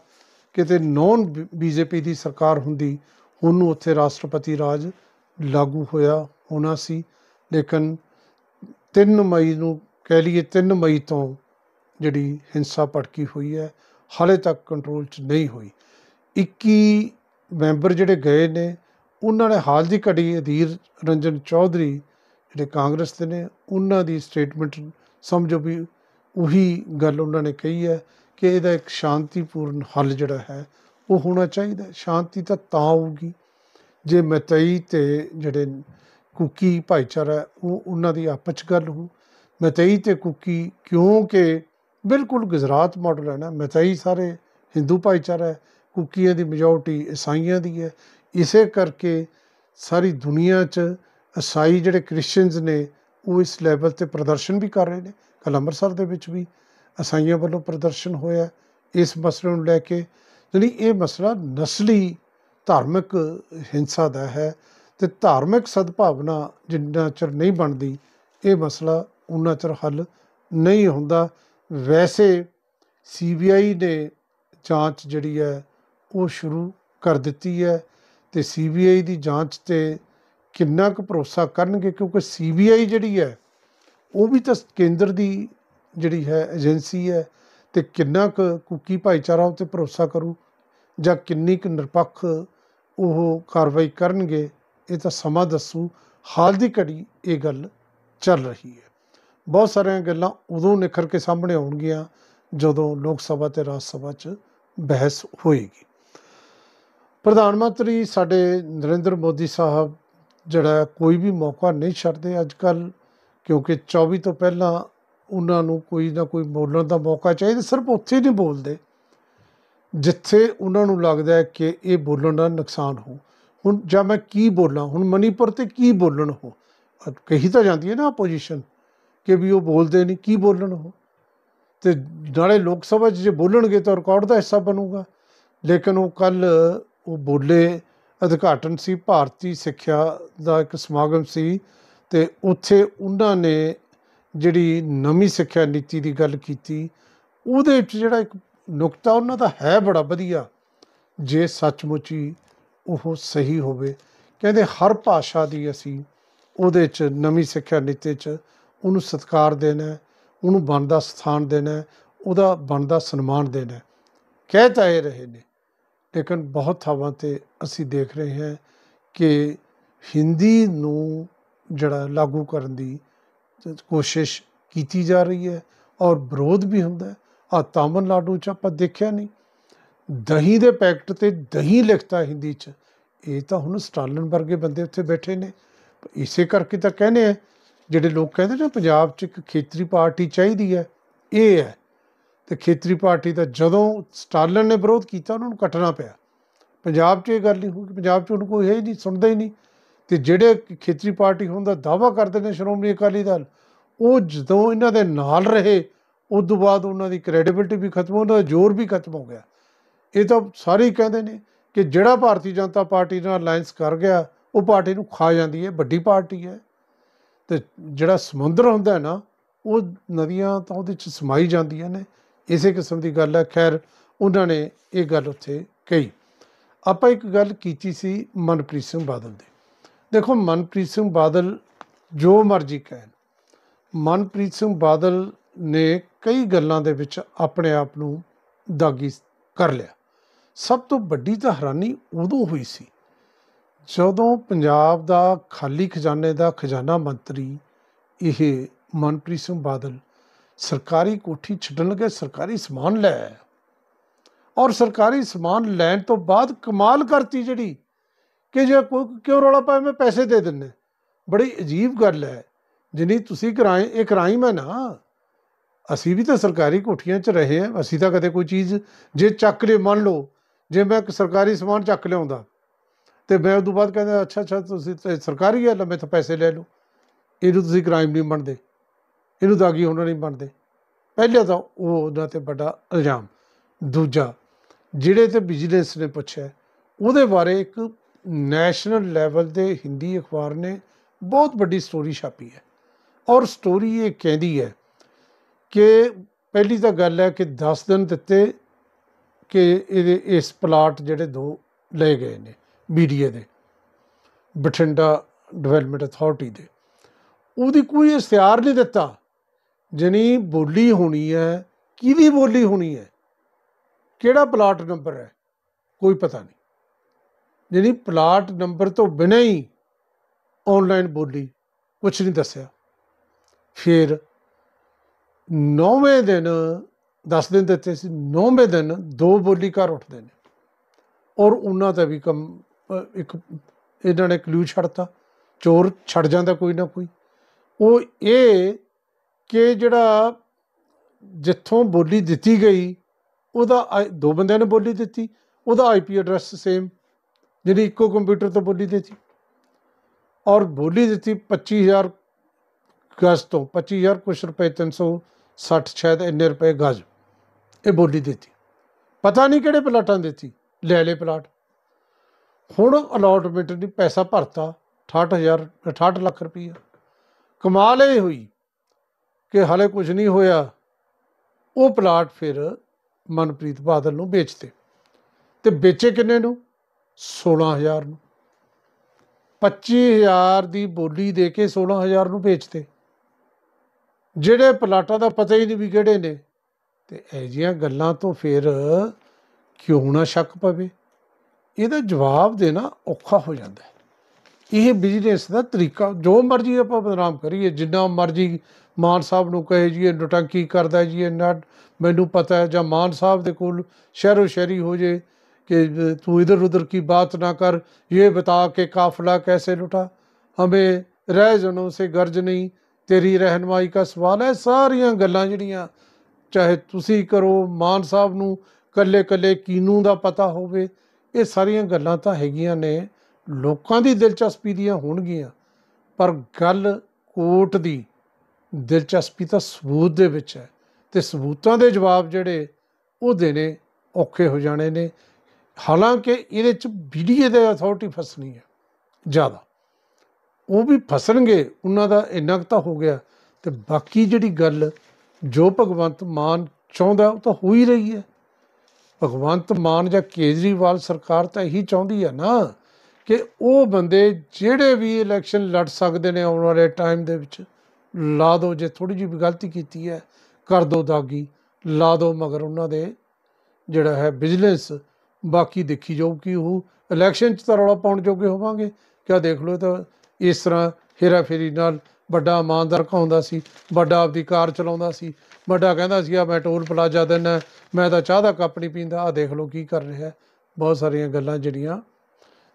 ਕਿਤੇ ਨੌਨ ਬੀਜੇਪੀ ਦੀ ਸਰਕਾਰ ਹੁੰਦੀ ਉਹਨੂੰ ਉੱਥੇ ਰਾਸ਼ਟਰਪਤੀ ਰਾਜ ਲਾਗੂ ਹੋਇਆ ਹੋਣਾ ਸੀ ਲੇਕਿਨ 3 ਮਈ ਨੂੰ ਕਹਿ ਲਈਏ 3 ਮਈ ਤੋਂ ਜਿਹੜੀ ਹਿੰਸਾ ਪੜਕੀ ਹੋਈ ਹੈ ਹਾਲੇ ਤੱਕ ਕੰਟਰੋਲ 'ਚ ਨਹੀਂ ਹੋਈ 21 ਮੈਂਬਰ ਜਿਹੜੇ ਗਏ ਨੇ ਉਹਨਾਂ ਨੇ ਹਾਲ ਦੀ ਘੜੀ ਅਧੀਰ ਰੰਜਨ ਚੌਧਰੀ ਜਿਹੜੇ ਕਾਂਗਰਸ ਦੇ ਨੇ ਉਹਨਾਂ ਦੀ ਸਟੇਟਮੈਂਟ ਸਮਝੋ ਵੀ ਉਹੀ ਗੱਲ ਉਹਨਾਂ ਨੇ ਕਹੀ ਹੈ ਕਿ ਇਹਦਾ ਇੱਕ ਸ਼ਾਂਤੀਪੂਰਨ ਹੱਲ ਜਿਹੜਾ ਹੈ ਉਹ ਹੋਣਾ ਚਾਹੀਦਾ ਸ਼ਾਂਤੀ ਤਾਂ ਤਾਂ ਆਊਗੀ ਜੇ ਮਤਈ ਤੇ ਜਿਹੜੇ ਕੁਕੀ ਭਾਈਚਾਰਾ ਉਹ ਉਹਨਾਂ ਦੀ ਆਪਸ ਚ ਗੱਲ ਹੋ ਮਤਈ ਤੇ ਕੁਕੀ ਕਿਉਂਕਿ ਬਿਲਕੁਲ ਗੁਜਰਾਤ ਮਾਡਲ ਹੈ ਨਾ ਮਤਈ ਸਾਰੇ ਹਿੰਦੂ ਭਾਈਚਾਰਾ ਹੈ ਕੁਕੀਆਂ ਦੀ ਮੈਜੋਰਟੀ ਇਸਾਈਆਂ ਦੀ ਹੈ ਇਸੇ ਕਰਕੇ ਸਾਰੀ ਦੁਨੀਆ 'ਚ ਈਸਾਈ ਜਿਹੜੇ ਕ੍ਰਿਸਚੀਅਨਸ ਨੇ ਉਹ ਇਸ ਲੈਵਲ ਤੇ ਪ੍ਰਦਰਸ਼ਨ ਵੀ ਕਰ ਰਹੇ ਨੇ ਕੱਲ ਅੰਮ੍ਰਿਤਸਰ ਦੇ ਵਿੱਚ ਵੀ ਈਸਾਈਆਂ ਵੱਲੋਂ ਪ੍ਰਦਰਸ਼ਨ ਹੋਇਆ ਇਸ ਮਸਲੇ ਨੂੰ ਲੈ ਕੇ ਜਿਹੜੀ ਇਹ ਮਸਲਾ ਨਸਲੀ ਧਾਰਮਿਕ ਹਿੰਸਾ ਦਾ ਹੈ ਤੇ ਧਾਰਮਿਕ ਸਦਭਾਵਨਾ ਜਿੰਨਾ ਚਿਰ ਨਹੀਂ ਬਣਦੀ ਇਹ ਮਸਲਾ ਉਹਨਾਂ ਚਿਰ ਹੱਲ ਨਹੀਂ ਹੁੰਦਾ ਵੈਸੇ ਸੀਬੀਆਈ ਨੇ ਜਾਂਚ ਜਿਹੜੀ ਹੈ ਉਹ ਸ਼ੁਰੂ ਕਰ ਦਿੱਤੀ ਹੈ ਤੇ ਸੀਬੀਆਈ ਦੀ ਜਾਂਚ ਤੇ ਕਿੰਨਾ ਕੁ ਭਰੋਸਾ ਕਰਨਗੇ ਕਿਉਂਕਿ ਸੀਬੀਆਈ ਜਿਹੜੀ ਹੈ ਉਹ ਵੀ ਤਾਂ ਕੇਂਦਰ ਦੀ ਜਿਹੜੀ ਹੈ ਏਜੰਸੀ ਹੈ ਤੇ ਕਿੰਨਾ ਕੁ ਕੁਕੀ ਭਾਈਚਾਰਾ ਉੱਤੇ ਭਰੋਸਾ ਕਰੂ ਜਾਂ ਕਿੰਨੀ ਕੁ ਨਿਰਪੱਖ ਉਹ ਕਾਰਵਾਈ ਕਰਨਗੇ ਇਹ ਤਾਂ ਸਮਾਂ ਦੱਸੂ ਹਾਲ ਦੀ ਘੜੀ ਇਹ ਗੱਲ ਚੱਲ ਰਹੀ ਹੈ ਬਹੁਤ ਸਾਰੀਆਂ ਗੱਲਾਂ ਉਦੋਂ ਨਿਖਰ ਕੇ ਸਾਹਮਣੇ ਆਉਣਗੀਆਂ ਜਦੋਂ ਲੋਕ ਸਭਾ ਤੇ ਰਾਜ ਸਭਾ 'ਚ ਬਹਿਸ ਹੋਏਗੀ ਪ੍ਰਧਾਨ ਮੰਤਰੀ ਸਾਡੇ ਨਰਿੰਦਰ ਮੋਦੀ ਸਾਹਿਬ ਜਿਹੜਾ ਕੋਈ ਵੀ ਮੌਕਾ ਨਹੀਂ ਛੱਡਦੇ ਅੱਜ ਕੱਲ ਕਿਉਂਕਿ 24 ਤੋਂ ਪਹਿਲਾਂ ਉਹਨਾਂ ਨੂੰ ਕੋਈ ਨਾ ਕੋਈ ਬੋਲਣ ਦਾ ਮੌਕਾ ਚਾਹੀਦਾ ਸਿਰਫ ਉੱਥੇ ਨਹੀਂ ਬੋਲਦੇ ਜਿੱਥੇ ਉਹਨਾਂ ਨੂੰ ਲੱਗਦਾ ਹੈ ਕਿ ਇਹ ਬੋਲਣ ਦਾ ਨੁਕਸਾਨ ਹੋ ਹੁਣ ਜਾਂ ਮੈਂ ਕੀ ਬੋਲਾਂ ਹੁਣ ਮਨੀਪੁਰ ਤੇ ਕੀ ਬੋਲਣ ਹੋ ਕਹੀ ਤਾਂ ਜਾਂਦੀ ਹੈ ਨਾ ਆਪੋਜੀਸ਼ਨ ਕਿ ਵੀ ਉਹ ਬੋਲਦੇ ਨਹੀਂ ਕੀ ਬੋਲਣ ਹੋ ਤੇ ਨਾਲੇ ਲੋਕ ਸਭਾ 'ਚ ਜੇ ਬੋਲਣਗੇ ਤਾਂ ਰਿਕਾਰਡ ਦਾ ਹਿੱਸਾ ਬਣੂਗਾ ਲੇਕਿਨ ਉਹ ਕੱਲ ਉਹ ਬੋਲੇ ਉਦਘਾਟਨ ਸੀ ਭਾਰਤੀ ਸਿੱਖਿਆ ਦਾ ਇੱਕ ਸਮਾਗਮ ਸੀ ਤੇ ਉੱਥੇ ਉਹਨਾਂ ਨੇ ਜਿਹੜੀ ਨਵੀਂ ਸਿੱਖਿਆ ਨੀਤੀ ਦੀ ਗੱਲ ਕੀਤੀ ਉਹਦੇ ਵਿੱਚ ਜਿਹੜਾ ਇੱਕ ਨੁਕਤਾ ਉਹਨਾਂ ਦਾ ਹੈ ਬੜਾ ਵਧੀਆ ਜੇ ਸੱਚਮੁੱਚ ਹੀ ਉਹ ਸਹੀ ਹੋਵੇ ਕਹਿੰਦੇ ਹਰ ਭਾਸ਼ਾ ਦੀ ਅਸੀਂ ਉਹਦੇ 'ਚ ਨਵੀਂ ਸਿੱਖਿਆ ਨੀਤੀ 'ਚ ਉਹਨੂੰ ਸਤਿਕਾਰ ਦੇਣਾ ਉਹਨੂੰ ਬਣਦਾ ਸਥਾਨ ਦੇਣਾ ਉਹਦਾ ਬਣਦਾ ਸਨਮਾਨ ਦੇਣਾ ਕਹਿ ਤਾਏ ਇਹ ਰਹੇ ਨੇ ਲੇਕਿਨ ਬਹੁਤ ਥਾਵਾਂ ਤੇ ਅਸੀਂ ਦੇਖ ਰਹੇ ਹਾਂ ਕਿ ਹਿੰਦੀ ਨੂੰ ਜਿਹੜਾ ਲਾਗੂ ਕਰਨ ਦੀ ਕੋਸ਼ਿਸ਼ ਕੀਤੀ ਜਾ ਰਹੀ ਹੈ ਔਰ ਵਿਰੋਧ ਵੀ ਹੁੰਦਾ ਹੈ ਆ ਤਾਮਨ ਲਾਡੂ ਚ ਆਪਾਂ ਦੇਖਿਆ ਨਹੀਂ ਦਹੀਂ ਦੇ ਪੈਕਟ ਤੇ ਦਹੀਂ ਲਿਖਤਾ ਹਿੰਦੀ ਚ ਇਹ ਤਾਂ ਹੁਣ ਸਟਾਲਨ ਵਰਗੇ ਬੰਦੇ ਉੱਥੇ ਬੈਠੇ ਨੇ ਇਸੇ ਕਰਕੇ ਤਾਂ ਕਹਿੰਦੇ ਆ ਜਿਹੜੇ ਲੋਕ ਕਹਿੰਦੇ ਨੇ ਪੰਜਾਬ ਚ ਇੱਕ ਖੇਤਰੀ ਪਾਰਟੀ ਚਾਹੀਦੀ ਹੈ ਇਹ ਹੈ ਤੇ ਖੇਤਰੀ ਪਾਰਟੀ ਦਾ ਜਦੋਂ ਸਟਾਲਨ ਨੇ ਵਿਰੋਧ ਕੀਤਾ ਉਹਨਾਂ ਨੂੰ ਕੱਟਣਾ ਪਿਆ ਪੰਜਾਬ 'ਚ ਇਹ ਗੱਲ ਨਹੀਂ ਹੋਈ ਪੰਜਾਬ 'ਚ ਉਹਨੂੰ ਕੋਈ ਇਹ ਨਹੀਂ ਸੁਣਦਾ ਹੀ ਨਹੀਂ ਤੇ ਜਿਹੜੇ ਖੇਤਰੀ ਪਾਰਟੀ ਹੋਣ ਦਾ ਦਾਵਾ ਕਰਦੇ ਨੇ ਸ਼੍ਰੋਮਣੀ ਅਕਾਲੀ ਦਲ ਉਹ ਜਦੋਂ ਇਹਨਾਂ ਦੇ ਨਾਲ ਰਹੇ ਉਸ ਤੋਂ ਬਾਅਦ ਉਹਨਾਂ ਦੀ ਕ੍ਰੈਡੀਬਿਲਟੀ ਵੀ ਖਤਮ ਹੋ ਗਈ ਜ਼ੋਰ ਵੀ ਖਤਮ ਹੋ ਗਿਆ ਇਹ ਤਾਂ ਸਾਰੇ ਕਹਿੰਦੇ ਨੇ ਕਿ ਜਿਹੜਾ ਭਾਰਤੀ ਜਨਤਾ ਪਾਰਟੀ ਨਾਲ ਅਲਾਈਅੰਸ ਕਰ ਗਿਆ ਉਹ ਪਾਰਟੀ ਨੂੰ ਖਾ ਜਾਂਦੀ ਹੈ ਵੱਡੀ ਪਾਰਟੀ ਹੈ ਤੇ ਜਿਹੜਾ ਸਮੁੰਦਰ ਹੁੰਦਾ ਹੈ ਨਾ ਉਹ ਨਦੀਆਂ ਤਾਂ ਉਹਦੇ ਵਿੱਚ ਸਮਾਈ ਜਾਂਦੀਆਂ ਨੇ ਇਸੇ ਕਿਸਮ ਦੀ ਗੱਲ ਹੈ ਖੈਰ ਉਹਨਾਂ ਨੇ ਇਹ ਗੱਲ ਉੱਥੇ ਕਹੀ ਆਪਾਂ ਇੱਕ ਗੱਲ ਕੀਤੀ ਸੀ ਮਨਪ੍ਰੀਤ ਸਿੰਘ ਬਾਦਲ ਦੀ ਦੇਖੋ ਮਨਪ੍ਰੀਤ ਸਿੰਘ ਬਾਦਲ ਜੋ ਮਰਜ਼ੀ ਕਹਿਣ ਮਨਪ੍ਰੀਤ ਸਿੰਘ ਬਾਦਲ ਨੇ ਕਈ ਗੱਲਾਂ ਦੇ ਵਿੱਚ ਆਪਣੇ ਆਪ ਨੂੰ ਦਾਗੀ ਕਰ ਲਿਆ ਸਭ ਤੋਂ ਵੱਡੀ ਤਾਂ ਹੈਰਾਨੀ ਉਦੋਂ ਹੋਈ ਸੀ ਜਦੋਂ ਪੰਜਾਬ ਦਾ ਖਾਲੀ ਖਜ਼ਾਨੇ ਦਾ ਖਜ਼ਾਨਾ ਮੰਤਰੀ ਇਹ ਮਨਪ੍ਰੀਤ ਸਿੰਘ ਬਾਦਲ ਸਰਕਾਰੀ ਕੋਠੀ ਛੱਡਣ ਲੱਗੇ ਸਰਕਾਰੀ ਸਮਾਨ ਲੈ ਔਰ ਸਰਕਾਰੀ ਸਮਾਨ ਲੈਣ ਤੋਂ ਬਾਅਦ ਕਮਾਲ ਕਰਤੀ ਜਿਹੜੀ ਕਿ ਜੇ ਕੋਈ ਕਿਉਂ ਰੋਲਾ ਪਾਏ ਮੈਂ ਪੈਸੇ ਦੇ ਦਿੰਨੇ ਬੜੀ ਅਜੀਬ ਗੱਲ ਹੈ ਜਿਨੀ ਤੁਸੀਂ ਕਰਾਏ ਇਹ ਕ੍ਰਾਈਮ ਹੈ ਨਾ ਅਸੀਂ ਵੀ ਤਾਂ ਸਰਕਾਰੀ ਕੋਠੀਆਂ 'ਚ ਰਹੇ ਆ ਅਸੀਂ ਤਾਂ ਕਦੇ ਕੋਈ ਚੀਜ਼ ਜੇ ਚੱਕ ਲੈ ਮੰਨ ਲਓ ਜੇ ਮੈਂ ਇੱਕ ਸਰਕਾਰੀ ਸਮਾਨ ਚੱਕ ਲਿਆਉਂਦਾ ਤੇ ਮੈਂ ਉਦੋਂ ਬਾਅਦ ਕਹਿੰਦਾ ਅੱਛਾ ਅੱਛਾ ਤੁਸੀਂ ਸਰਕਾਰੀ ਹੈ ਲੰਮੇ ਤਾਂ ਪੈਸੇ ਲੈ ਲਓ ਇਹ ਤੁਸੀਂ ਕ੍ਰਾਈਮ ਨਹੀਂ ਮੰਨਦੇ ਇਹਨੂੰ ਦਾਗੀ ਹੋਣਾ ਨਹੀਂ ਬਣਦੇ ਪਹਿਲਾ ਤਾਂ ਉਹ ਉਹਨਾਂ ਤੇ ਵੱਡਾ ਇਲਜ਼ਾਮ ਦੂਜਾ ਜਿਹੜੇ ਤੇ ਬਿਜ਼ਨਸ ਨੇ ਪੁੱਛਿਆ ਉਹਦੇ ਬਾਰੇ ਇੱਕ ਨੈਸ਼ਨਲ ਲੈਵਲ ਦੇ ਹਿੰਦੀ ਅਖਬਾਰ ਨੇ ਬਹੁਤ ਵੱਡੀ ਸਟੋਰੀ ਛਾਪੀ ਹੈ ਔਰ ਸਟੋਰੀ ਇਹ ਕਹਿੰਦੀ ਹੈ ਕਿ ਪਹਿਲੀ ਤਾਂ ਗੱਲ ਹੈ ਕਿ 10 ਦਿਨ ਦਿੱਤੇ ਕਿ ਇਹਦੇ ਇਸ ਪਲਾਟ ਜਿਹੜੇ ਦੋ ਲਏ ਗਏ ਨੇ ਬੀਡੀਏ ਦੇ ਬਠਿੰਡਾ ਡਿਵੈਲਪਮੈਂਟ ਅਥਾਰਟੀ ਦੇ ਉਹਦੀ ਕੋਈ ਇਸ਼ਤਿਹਾਰ ਨਹੀਂ ਦਿੱਤਾ ਜਣੀ ਬੋਲੀ ਹੋਣੀ ਹੈ ਕਿਹਦੀ ਬੋਲੀ ਹੋਣੀ ਹੈ ਕਿਹੜਾ ਪਲਾਟ ਨੰਬਰ ਹੈ ਕੋਈ ਪਤਾ ਨਹੀਂ ਜਣੀ ਪਲਾਟ ਨੰਬਰ ਤੋਂ ਬਿਨਾਂ ਹੀ ਆਨਲਾਈਨ ਬੋਲੀ ਕੁਝ ਨਹੀਂ ਦੱਸਿਆ ਫਿਰ ਨੌਵੇਂ ਦਿਨ 10 ਦਿਨ ਦਿੱਤੇ ਸੀ ਨੌਵੇਂ ਦਿਨ ਦੋ ਬੋਲੀ ਘਰ ਉੱਠਦੇ ਨੇ ਔਰ ਉਹਨਾਂ ਦਾ ਵੀ ਕੰਮ ਇੱਕ ਇਹਨਾਂ ਨੇ ਕਲੂ ਛੱਡਤਾ ਚੋਰ ਛੱਡ ਜਾਂਦਾ ਕੋਈ ਨਾ ਕੋਈ ਉਹ ਇਹ ਕਿ ਜਿਹੜਾ ਜਿੱਥੋਂ ਬੋਲੀ ਦਿੱਤੀ ਗਈ ਉਹਦਾ ਦੋ ਬੰਦਿਆਂ ਨੇ ਬੋਲੀ ਦਿੱਤੀ ਉਹਦਾ ਆਈਪੀ ਐਡਰੈਸ ਸੇਮ ਜਿਹੜੀ ਇੱਕੋ ਕੰਪਿਊਟਰ ਤੋਂ ਬੋਲੀ ਦਿੱਤੀ ਔਰ ਬੋਲੀ ਦਿੱਤੀ 25000 ਗਜ਼ ਤੋਂ 25000 ਕੁਛ ਰੁਪਏ 360 ਸ਼ਾਇਦ ਇੰਨੇ ਰੁਪਏ ਗਜ਼ ਇਹ ਬੋਲੀ ਦਿੱਤੀ ਪਤਾ ਨਹੀਂ ਕਿਹੜੇ ਪਲਾਟਾਂ ਦਿੱਤੀ ਲੈ ਲੈ ਪਲਾਟ ਹੁਣ ਅਲਾਟਮੈਂਟ ਦੀ ਪੈਸਾ ਭਰਤਾ 68000 68 ਲੱਖ ਰੁਪਏ ਕਮਾਲ ਇਹ ਹੋਈ ਕਿ ਹਾਲੇ ਕੁਝ ਨਹੀਂ ਹੋਇਆ ਉਹ ਪਲਾਟ ਫਿਰ ਮਨਪ੍ਰੀਤ ਬਾਦਲ ਨੂੰ ਵੇਚਦੇ ਤੇ ਵੇਚੇ ਕਿੰਨੇ ਨੂੰ 16000 ਨੂੰ 25000 ਦੀ ਬੋਲੀ ਦੇ ਕੇ 16000 ਨੂੰ ਵੇਚਦੇ ਜਿਹੜੇ ਪਲਾਟਾਂ ਦਾ ਪਤਾ ਹੀ ਨਹੀਂ ਵੀ ਕਿਹੜੇ ਨੇ ਤੇ ਇਹ ਜੀਆਂ ਗੱਲਾਂ ਤੋਂ ਫਿਰ ਕਿਉਂ ਨਾ ਸ਼ੱਕ ਪਵੇ ਇਹਦਾ ਜਵਾਬ ਦੇਣਾ ਔਖਾ ਹੋ ਜਾਂਦਾ ਹੈ ਇਹ ਬਿਜ਼ਨਸ ਦਾ ਤਰੀਕਾ ਜੋ ਮਰਜ਼ੀ ਆਪਾਂ ਬਦਨਾਮ ਕਰੀਏ ਜਿੰਨਾ ਮਰਜ਼ੀ ਮਾਨ ਸਾਹਿਬ ਨੂੰ ਕਹੇ ਜੀ ਇਹ ਨਟੰਕੀ ਕਰਦਾ ਜੀ ਇਹ ਨਟ ਮੈਨੂੰ ਪਤਾ ਹੈ ਜਾਂ ਮਾਨ ਸਾਹਿਬ ਦੇ ਕੋਲ ਸ਼ਹਿਰੋ ਸ਼ਹਿਰੀ ਹੋ ਜੇ ਕਿ ਤੂੰ ਇਧਰ ਉਧਰ ਕੀ ਬਾਤ ਨਾ ਕਰ ਇਹ ਬਤਾ ਕੇ ਕਾਫਲਾ ਕੈਸੇ ਲੁਟਾ ਹਮੇ ਰਹਿ ਜਨੋਂ ਸੇ ਗਰਜ ਨਹੀਂ ਤੇਰੀ ਰਹਿਨਮਾਈ ਦਾ ਸਵਾਲ ਹੈ ਸਾਰੀਆਂ ਗੱਲਾਂ ਜਿਹੜੀਆਂ ਚਾਹੇ ਤੁਸੀਂ ਕਰੋ ਮਾਨ ਸਾਹਿਬ ਨੂੰ ਕੱਲੇ ਕੱਲੇ ਕੀਨੂ ਦਾ ਪਤਾ ਹੋਵੇ ਇਹ ਸਾਰੀਆਂ ਗੱਲਾਂ ਤਾਂ ਹੈਗੀਆਂ ਨੇ ਲੋਕਾਂ ਦੀ ਦਿਲਚਸਪੀ ਦੀਆਂ ਹੋਣਗੀਆਂ ਪਰ ਗੱਲ ਕੋਰਟ ਦੀ ਦਿਲਚਸਪੀ ਤਾਂ ਸਬੂਤ ਦੇ ਵਿੱਚ ਹੈ ਤੇ ਸਬੂਤਾਂ ਦੇ ਜਵਾਬ ਜਿਹੜੇ ਉਹ ਦੇਣੇ ਔਖੇ ਹੋ ਜਾਣੇ ਨੇ ਹਾਲਾਂਕਿ ਇਹਦੇ ਚ ਵੀਡੀਓ ਦੇ ਅਥਾਰਟੀ ਫਸਣੀ ਹੈ ਜ਼ਿਆਦਾ ਉਹ ਵੀ ਫਸਣਗੇ ਉਹਨਾਂ ਦਾ ਇੰਨਾ ਤਾਂ ਹੋ ਗਿਆ ਤੇ ਬਾਕੀ ਜਿਹੜੀ ਗੱਲ ਜੋ ਭਗਵੰਤ ਮਾਨ ਚਾਹੁੰਦਾ ਉਹ ਤਾਂ ਹੋ ਹੀ ਰਹੀ ਹੈ ਭਗਵੰਤ ਮਾਨ ਜਾਂ ਕੇਜਰੀਵਾਲ ਸਰਕਾਰ ਤਾਂ ਇਹੀ ਚਾਹੁੰਦੀ ਹੈ ਨਾ ਕਿ ਉਹ ਬੰਦੇ ਜਿਹੜੇ ਵੀ ਇਲੈਕਸ਼ਨ ਲੜ ਸਕਦੇ ਨੇ ਆਉਣ ਵਾਲੇ ਟਾਈਮ ਦੇ ਵਿੱਚ ਲਾ ਦਿਓ ਜੇ ਥੋੜੀ ਜਿਹੀ ਵੀ ਗਲਤੀ ਕੀਤੀ ਹੈ ਕਰ ਦਿਓ ਦਾਗੀ ਲਾ ਦਿਓ ਮਗਰ ਉਹਨਾਂ ਦੇ ਜਿਹੜਾ ਹੈ ਬਿਜ਼ਨਸ ਬਾਕੀ ਦੇਖੀ ਜਾਊ ਕਿ ਉਹ ਇਲੈਕਸ਼ਨ 'ਚ ਤਾਂ ਰੌਲਾ ਪਾਉਣ ਜੋਗੇ ਹੋਵਾਂਗੇ ਕਿਆ ਦੇਖ ਲਓ ਤਾਂ ਇਸ ਤਰ੍ਹਾਂ ਫੇਰੀ ਨਾਲ ਵੱਡਾ ਇਮਾਨਦਾਰ ਕਹਾਉਂਦਾ ਸੀ ਵੱਡਾ ਆਪਦੀ ਕਾਰ ਚਲਾਉਂਦਾ ਸੀ ਵੱਡਾ ਕਹਿੰਦਾ ਸੀ ਆ ਮੈਂ ਟੋਲ ਪਲਾਜ਼ਾ ਦਿੰਦਾ ਮੈਂ ਤਾਂ ਚਾਹ ਦਾ ਕੱਪ ਨਹੀਂ ਪੀਂਦਾ ਆ ਦੇਖ ਲਓ ਕੀ ਕਰ ਰਿਹਾ ਬਹੁਤ ਸਾਰੀਆਂ ਗੱਲਾਂ ਜਿਹੜੀਆਂ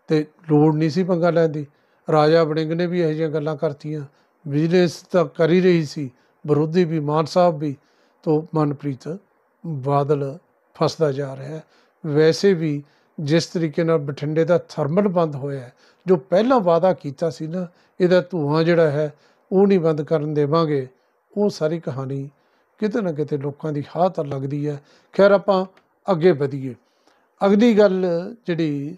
ਤੇ ਲੋੜ ਨਹੀਂ ਸੀ ਪੰਗਾ ਲੈਣ ਦੀ ਰਾਜਾ ਬੜਿੰਗ ਨੇ ਵੀ ਇਹੋ ਜਿਹੀਆਂ ਗੱਲਾਂ ਕਰਤੀਆਂ ਵਿਜੀਲੈਂਸ ਤਾਂ ਕਰ ਹੀ ਰਹੀ ਸੀ ਵਿਰੋਧੀ ਵੀ ਮਾਨ ਸਾਹਿਬ ਵੀ ਤੋਂ ਮਨਪ੍ਰੀਤ ਬਾਦਲ ਫਸਦਾ ਜਾ ਰਿਹਾ ਹੈ ਵੈਸੇ ਵੀ ਜਿਸ ਤਰੀਕੇ ਨਾਲ ਬਠਿੰਡੇ ਦਾ ਥਰਮਲ ਬੰਦ ਹੋਇਆ ਜੋ ਪਹਿਲਾਂ ਵਾਅਦਾ ਕੀਤਾ ਸੀ ਨਾ ਇਹਦਾ ਧੂਆਂ ਜਿਹੜਾ ਹੈ ਉਹ ਨਹੀਂ ਬੰਦ ਕਰਨ ਦੇਵਾਂਗੇ ਉਹ ਸਾਰੀ ਕਹਾਣੀ ਕਿਤੇ ਨਾ ਕਿਤੇ ਲੋਕਾਂ ਦੀ ਹਾਤ ਲੱਗਦੀ ਹੈ ਖੈਰ ਆਪਾਂ ਅੱਗੇ ਵਧੀਏ ਅਗਲੀ ਗੱਲ ਜਿਹੜੀ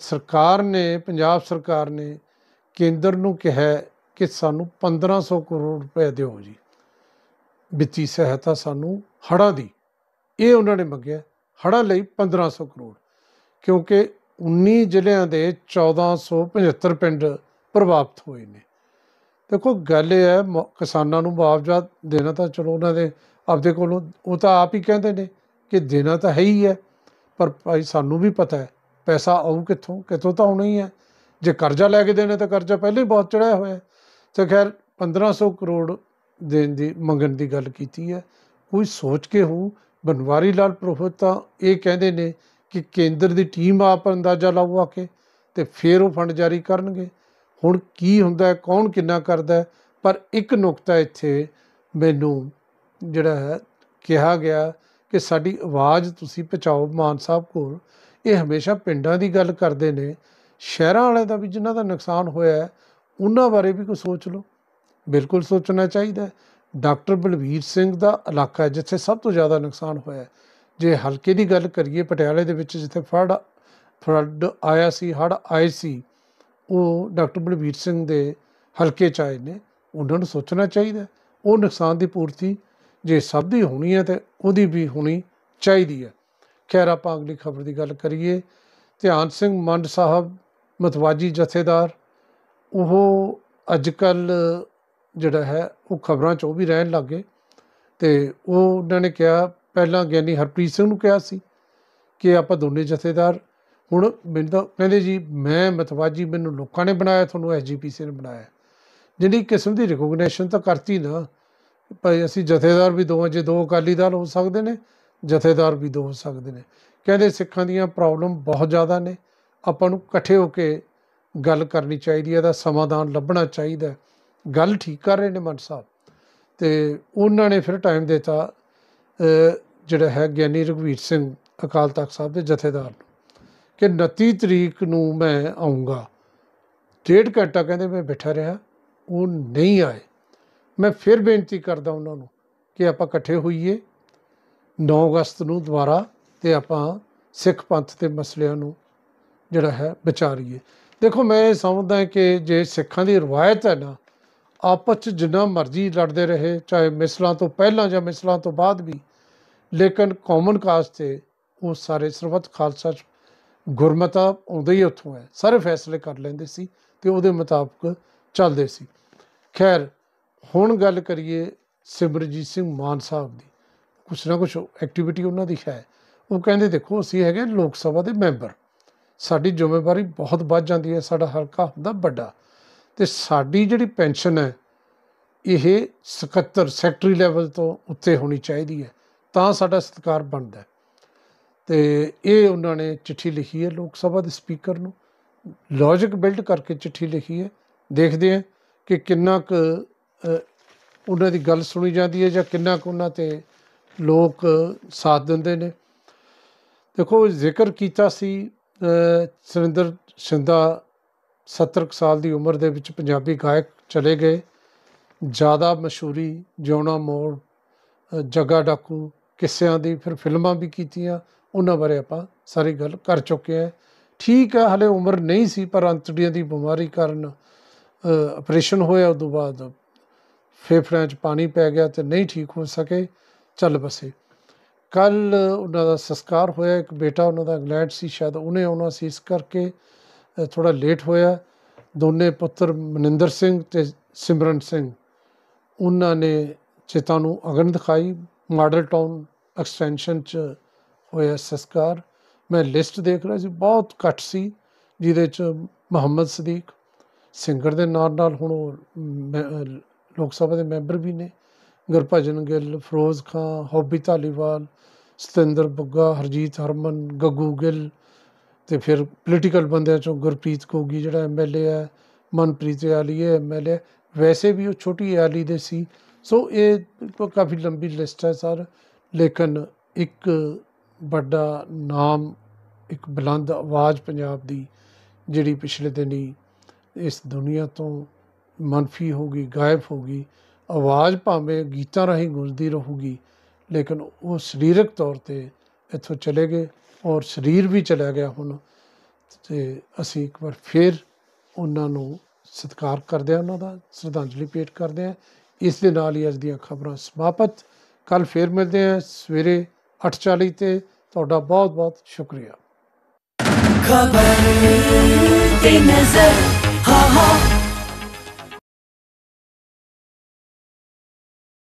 ਸਰਕਾਰ ਨੇ ਪੰਜਾਬ ਸਰਕਾਰ ਨੇ ਕੇਂਦਰ ਨੂੰ ਕਿਹਾ ਕਿ ਸਾਨੂੰ 1500 ਕਰੋੜ ਰੁਪਏ ਦਿਓ ਜੀ ਵਿੱਤੀ ਸਹਾਇਤਾ ਸਾਨੂੰ ਹੜਾਂ ਦੀ ਇਹ ਉਹਨਾਂ ਨੇ ਮੰਗਿਆ ਹੜਾਂ ਲਈ 1500 ਕਰੋੜ ਕਿਉਂਕਿ 19 ਜ਼ਿਲ੍ਹਿਆਂ ਦੇ 1475 ਪਿੰਡ ਪ੍ਰਭਾਵਿਤ ਹੋਏ ਨੇ ਦੇਖੋ ਗੱਲ ਇਹ ਹੈ ਕਿਸਾਨਾਂ ਨੂੰ ਮੁਆਵਜ਼ਾ ਦੇਣਾ ਤਾਂ ਚਲੋ ਉਹਨਾਂ ਦੇ ਆਪਦੇ ਕੋਲੋਂ ਉਹ ਤਾਂ ਆਪ ਹੀ ਕਹਿੰਦੇ ਨੇ ਕਿ ਦੇਣਾ ਤਾਂ ਹੈ ਹੀ ਹੈ ਪਰ ਭਾਈ ਸਾਨੂੰ ਵੀ ਪਤਾ ਹੈ ਪੈਸਾ ਆਉ ਕਿੱਥੋਂ ਕਿੱਥੋਂ ਤਾਂ ਆਉਣਾ ਹੀ ਹੈ ਜੇ ਕਰਜ਼ਾ ਲੈ ਕੇ ਦੇਣਾ ਤਾਂ ਕਰਜ਼ਾ ਪਹਿਲਾਂ ਹੀ ਬਹੁਤ ਚੜਿਆ ਹੋਇਆ ਹੈ ਤੇ ਖੈਰ 1500 ਕਰੋੜ ਦੇਣ ਦੀ ਮੰਗਣ ਦੀ ਗੱਲ ਕੀਤੀ ਹੈ ਕੋਈ ਸੋਚ ਕੇ ਹੋ ਬਨਵਾਰੀ ਲਾਲ ਪ੍ਰੋਫਤ ਤਾਂ ਇਹ ਕਹਿੰਦੇ ਨੇ ਕਿ ਕੇਂਦਰ ਦੀ ਟੀਮ ਆਪ ਅੰਦਾਜ਼ਾ ਲਾਊ ਆ ਕੇ ਤੇ ਫਿਰ ਉਹ ਫੰਡ ਜਾਰੀ ਕਰਨਗੇ ਹੁਣ ਕੀ ਹੁੰਦਾ ਕੌਣ ਕਿੰਨਾ ਕਰਦਾ ਪਰ ਇੱਕ ਨੁਕਤਾ ਇੱਥੇ ਮੈਨੂੰ ਜਿਹੜਾ ਹੈ ਕਿਹਾ ਗਿਆ ਕਿ ਸਾਡੀ ਆਵਾਜ਼ ਤੁਸੀਂ ਪਹੁੰਚਾਓ ਮਾਨ ਸਾਹਿਬ ਕੋਲ ਇਹ ਹਮੇਸ਼ਾ ਪਿੰਡਾਂ ਦੀ ਗੱਲ ਕਰਦੇ ਨੇ ਸ਼ਹਿਰਾਂ ਵਾਲੇ ਦਾ ਵੀ ਜਿਨ੍ਹਾਂ ਦਾ ਨੁਕਸਾਨ ਹੋਇਆ ਉਹਨਾਂ ਬਾਰੇ ਵੀ ਕੁਝ ਸੋਚ ਲਓ ਬਿਲਕੁਲ ਸੋਚਣਾ ਚਾਹੀਦਾ ਡਾਕਟਰ ਬਲਵੀਰ ਸਿੰਘ ਦਾ ਇਲਾਕਾ ਜਿੱਥੇ ਸਭ ਤੋਂ ਜ਼ਿਆਦਾ ਨੁਕਸਾਨ ਹੋਇਆ ਜੇ ਹਲਕੇ ਦੀ ਗੱਲ ਕਰੀਏ ਪਟਿਆਲੇ ਦੇ ਵਿੱਚ ਜਿੱਥੇ ਫੜ ਫੜ ਆਇਆ ਸੀ ਹੜ ਆਇਆ ਸੀ ਉਹ ਡਾਕਟਰ ਬਲਵੀਰ ਸਿੰਘ ਦੇ ਹਲਕੇ ਚ ਆਏ ਨੇ ਉਹਨਾਂ ਨੂੰ ਸੋਚਣਾ ਚਾਹੀਦਾ ਉਹ ਨੁਕਸਾਨ ਦੀ ਪੂਰਤੀ ਜੇ ਸਭ ਦੀ ਹੋਣੀ ਹੈ ਤੇ ਉਹਦੀ ਵੀ ਹੋਣੀ ਚਾਹੀਦੀ ਹੈ ਖੈਰ ਆਪਾਂ ਅਗਲੀ ਖਬਰ ਦੀ ਗੱਲ ਕਰੀਏ ਧਿਆਨ ਸਿੰਘ ਮੰਡ ਸਾਹਿਬ ਮਤਵਾਜੀ ਜਥੇਦਾਰ ਉਹ ਅੱਜ ਕੱਲ ਜਿਹੜਾ ਹੈ ਉਹ ਖਬਰਾਂ 'ਚ ਉਹ ਵੀ ਰਹਿਣ ਲੱਗੇ ਤੇ ਉਹ ਉਹਨਾਂ ਨੇ ਕਿਹਾ ਪਹਿਲਾਂ ਗਿਆਨੀ ਹਰਪ੍ਰੀਤ ਸਿੰਘ ਨੂੰ ਕਿਹਾ ਸੀ ਕਿ ਆਪਾਂ ਦੋਨੇ ਜਥੇਦਾਰ ਹੁਣ ਮੈਨੂੰ ਕਹਿੰਦੇ ਜੀ ਮੈਂ ਮਤਵਾਜੀ ਮੈਨੂੰ ਲੋਕਾਂ ਨੇ ਬਣਾਇਆ ਤੁਹਾਨੂੰ ਐਸਜੀਪੀਸੀ ਨੇ ਬਣਾਇਆ ਜਿਹੜੀ ਕਿਸਮ ਦੀ ਰਿਕੋਗਨੀਸ਼ਨ ਤਾਂ ਕਰਤੀ ਨਾ ਪਰ ਅਸੀਂ ਜਥੇਦਾਰ ਵੀ ਦੋਵਾਂ ਜੇ ਦੋ ਅਕਾਲੀ ਦਲ ਹੋ ਸਕਦੇ ਨੇ ਜਥੇਦਾਰ ਵੀ ਦੋ ਹੋ ਸਕਦੇ ਨੇ ਕਹਿੰਦੇ ਸਿੱਖਾਂ ਦੀਆਂ ਪ੍ਰੋਬਲਮ ਬਹੁਤ ਜ਼ਿਆਦਾ ਨੇ ਆਪਾਂ ਨੂੰ ਇਕੱਠੇ ਹੋ ਕੇ ਗੱਲ ਕਰਨੀ ਚਾਹੀਦੀ ਹੈ ਦਾ ਸਮਾਧਾਨ ਲੱਭਣਾ ਚਾਹੀਦਾ ਗੱਲ ਠੀਕ ਕਰ ਰਹੇ ਨੇ ਮਨ ਸਾਹਿਬ ਤੇ ਉਹਨਾਂ ਨੇ ਫਿਰ ਟਾਈਮ ਦਿੱਤਾ ਜਿਹੜਾ ਹੈ ਗਿਆਨੀ ਰਘਵੀਰ ਸਿੰਘ ਅਕਾਲ ਤਖਤ ਸਾਹਿਬ ਦੇ ਜਥੇਦਾਰ ਨੂੰ ਕਿ 29 ਤਰੀਕ ਨੂੰ ਮੈਂ ਆਉਂਗਾ ਡੇਢ ਘੰਟਾ ਕਹਿੰਦੇ ਮੈਂ ਬਿਠਾ ਰਿਹਾ ਉਹ ਨਹੀਂ ਆਏ ਮੈਂ ਫਿਰ ਬੇਨਤੀ ਕਰਦਾ ਉਹਨਾਂ ਨੂੰ ਕਿ ਆਪਾਂ ਇਕੱਠੇ ਹੋਈਏ 9 ਅਗਸਤ ਨੂੰ ਦੁਬਾਰਾ ਤੇ ਆਪਾਂ ਸਿੱਖ ਪੰਥ ਦੇ ਮਸਲਿਆਂ ਨੂੰ ਜਿਹੜਾ ਹੈ ਵਿਚਾਰੀਏ ਦੇਖੋ ਮੈਂ ਇਹ ਸਮਝਦਾ ਕਿ ਜੇ ਸਿੱਖਾਂ ਦੀ ਰਵਾਇਤ ਹੈ ਨਾ ਆਪਸ ਚ ਜਿੰਨਾ ਮਰਜ਼ੀ ਲੜਦੇ ਰਹੇ ਚਾਹੇ ਮਿਸਲਾਂ ਤੋਂ ਪਹਿਲਾਂ ਜਾਂ ਮਿਸਲਾਂ ਤੋਂ ਬਾਅਦ ਵੀ ਲੇਕਿਨ ਕਾਮਨ ਕਾਸਟ ਤੇ ਉਹ ਸਾਰੇ ਸਰਬਤ ਖਾਲਸਾ ਚ ਗੁਰਮਤਾ ਆਉਂਦਾ ਹੀ ਉੱਥੋਂ ਹੈ ਸਾਰੇ ਫੈਸਲੇ ਕਰ ਲੈਂਦੇ ਸੀ ਤੇ ਉਹਦੇ ਮੁਤਾਬਕ ਚੱਲਦੇ ਸੀ ਖੈਰ ਹੁਣ ਗੱਲ ਕਰੀਏ ਸਿਮਰਜੀਤ ਸਿੰਘ ਮਾਨ ਸਾਹਿਬ ਦੀ ਕੁਛ ਨਾ ਕੁਛ ਐਕਟੀਵਿਟੀ ਉਹਨਾਂ ਦੀ ਹੈ ਉਹ ਕਹਿੰਦੇ ਦੇਖੋ ਅਸੀਂ ਹੈਗੇ ਲੋਕ ਸਭਾ ਦੇ ਮੈਂਬਰ ਸਾਡੀ ਜ਼ਿੰਮੇਵਾਰੀ ਬਹੁਤ ਵੱਧ ਜਾਂਦੀ ਹੈ ਸਾਡਾ ਹਲਕਾ ਹੁੰਦਾ ਵੱਡਾ ਤੇ ਸਾਡੀ ਜਿਹੜੀ ਪੈਨਸ਼ਨ ਹੈ ਇਹ ਸਕੱਤਰ ਸੈਕਟਰੀ ਲੈਵਲ ਤੋਂ ਉੱਤੇ ਹੋਣੀ ਚਾਹੀਦੀ ਹੈ ਤਾਂ ਸਾਡਾ ਸਤਿਕਾਰ ਬਣਦਾ ਤੇ ਇਹ ਉਹਨਾਂ ਨੇ ਚਿੱਠੀ ਲਿਖੀ ਹੈ ਲੋਕ ਸਭਾ ਦੇ ਸਪੀਕਰ ਨੂੰ ਲੌਜੀਕ ਬਿਲਡ ਕਰਕੇ ਚਿੱਠੀ ਲਿਖੀ ਹੈ ਦੇਖਦੇ ਆ ਕਿ ਕਿੰਨਾ ਕੁ ਉਹਨਾਂ ਦੀ ਗੱਲ ਸੁਣੀ ਜਾਂਦੀ ਹੈ ਜਾਂ ਕਿੰਨਾ ਕੁ ਉਹਨਾਂ ਤੇ ਲੋਕ ਸਾਥ ਦਿੰਦੇ ਨੇ ਦੇਖੋ ਜ਼ਿਕਰ ਕੀਤਾ ਸੀ ਸੁਰਿੰਦਰ ਸਿੰਧਾ 70 ਸਾਲ ਦੀ ਉਮਰ ਦੇ ਵਿੱਚ ਪੰਜਾਬੀ ਗਾਇਕ ਚਲੇ ਗਏ ਜ਼ਿਆਦਾ ਮਸ਼ਹੂਰੀ ਜਿਉਣਾ ਮੋੜ ਜਗਾ ਡਾਕੂ ਕਿੱਸਿਆਂ ਦੀ ਫਿਰ ਫਿਲਮਾਂ ਵੀ ਕੀਤੀਆਂ ਉਹਨਾਂ ਬਾਰੇ ਆਪਾਂ ਸਾਰੀ ਗੱਲ ਕਰ ਚੁੱਕੇ ਆ ਠੀਕ ਹੈ ਹਲੇ ਉਮਰ ਨਹੀਂ ਸੀ ਪਰ ਅੰਤੜੀਆਂ ਦੀ ਬਿਮਾਰੀ ਕਾਰਨ ਆਪਰੇਸ਼ਨ ਹੋਇਆ ਉਸ ਤੋਂ ਬਾਅਦ ਫੇਫੜਿਆਂ 'ਚ ਪਾਣੀ ਪੈ ਗਿਆ ਤੇ ਨਹੀਂ ਠੀਕ ਹੋ ਸਕੇ ਚੱਲ ਬਸੇ ਕੱਲ ਉਹਨਾਂ ਦਾ ਸੰਸਕਾਰ ਹੋਇਆ ਇੱਕ ਬੇਟਾ ਉਹਨਾਂ ਦਾ ਇੰਗਲੈਂਡ ਸੀ ਸ਼ਾਇਦ ਉਹਨੇ ਆਉਣਾ ਸੀ ਇਸ ਕਰਕੇ ਥੋੜਾ ਲੇਟ ਹੋਇਆ ਦੋਨੇ ਪੁੱਤਰ ਮਨਿੰਦਰ ਸਿੰਘ ਤੇ ਸਿਮਰਨ ਸਿੰਘ ਉਹਨਾਂ ਨੇ ਚਿਤਾ ਨੂੰ ਅਗਨ ਦਿਖਾਈ ਮਾਡਲ ਟਾਊਨ ਐਕਸਟੈਂਸ਼ਨ 'ਚ ਹੋਇਆ ਸੰਸਕਾਰ ਮੈਂ ਲਿਸਟ ਦੇਖ ਰਿਹਾ ਸੀ ਬਹੁਤ ਘੱਟ ਸੀ ਜਿਹਦੇ 'ਚ ਮੁਹੰਮਦ ਸਦੀਕ ਸਿੰਗਰ ਦੇ ਨਾਲ ਨਾਲ ਹੁਣ ਉਹ ਲੋਕ ਸਭਾ ਦੇ ਮੈਂਬਰ ਵੀ ਨੇ ਗੁਰਭਜਨ ਗਿੱਲ ਫਰੋਜ਼ ਖਾਨ ਹੌਬੀ ਤਾਲੀਵਾਲ ਸਤਿੰਦਰ ਬੁੱਗਾ ਹਰਜੀਤ ਹਰਮਨ ਗੱਗੂ ਗਿੱਲ ਤੇ ਫਿਰ ਪੋਲੀਟੀਕਲ ਬੰਦਿਆਂ ਚੋਂ ਗੁਰਪ੍ਰੀਤ ਕੋਗੀ ਜਿਹੜਾ ਐਮਐਲਏ ਹੈ ਮਨਪ੍ਰੀਤ ਆਲੀਏ ਐਮਐਲਏ ਵੈਸੇ ਵੀ ਉਹ ਛੋਟੀ ਆਲੀ ਦੇ ਸੀ ਸੋ ਇਹ ਕਾਫੀ ਲੰਬੀ ਲਿਸਟ ਹੈ ਸਰ ਲੇਕਿਨ ਇੱਕ ਵੱਡਾ ਨਾਮ ਇੱਕ ਬੁਲੰਦ ਆਵਾਜ਼ ਪੰਜਾਬ ਦੀ ਜਿਹੜੀ ਪਿਛਲੇ ਦਿਨੀ ਇਸ ਦੁਨੀਆ ਤੋਂ ਮਨਫੀ ਹੋ ਗਈ ਗਾਇਬ ਹੋ ਗਈ ਆਵਾਜ਼ ਭਾਵੇਂ ਗੀਤਾਂ ਰਾਹੀਂ ਗੂੰਜਦੀ ਰਹੂਗੀ ਲੇਕਿਨ ਉਹ ਸਰੀਰਕ ਤੌਰ ਤੇ ਇੱਥੋਂ ਚਲੇ ਗਏ ਔਰ ਸਰੀਰ ਵੀ ਚਲਾ ਗਿਆ ਹੁਣ ਤੇ ਅਸੀਂ ਇੱਕ ਵਾਰ ਫੇਰ ਉਹਨਾਂ ਨੂੰ ਸਤਿਕਾਰ ਕਰਦੇ ਆ ਉਹਨਾਂ ਦਾ ਸ਼ਰਧਾਂਜਲੀ ਪੇਟ ਕਰਦੇ ਆ ਇਸ ਦੇ ਨਾਲ ਹੀ ਅੱਜ ਦੀਆਂ ਖਬਰਾਂ ਸਮਾਪਤ ਕੱਲ ਫੇਰ ਮਿਲਦੇ ਆ ਸਵੇਰੇ 8:40 ਤੇ ਤੁਹਾਡਾ ਬਹੁਤ ਬਹੁਤ ਸ਼ੁਕਰੀਆ ਖਬਰ ਤੇ ਨਜ਼ਰ ਹਾ ਹਾ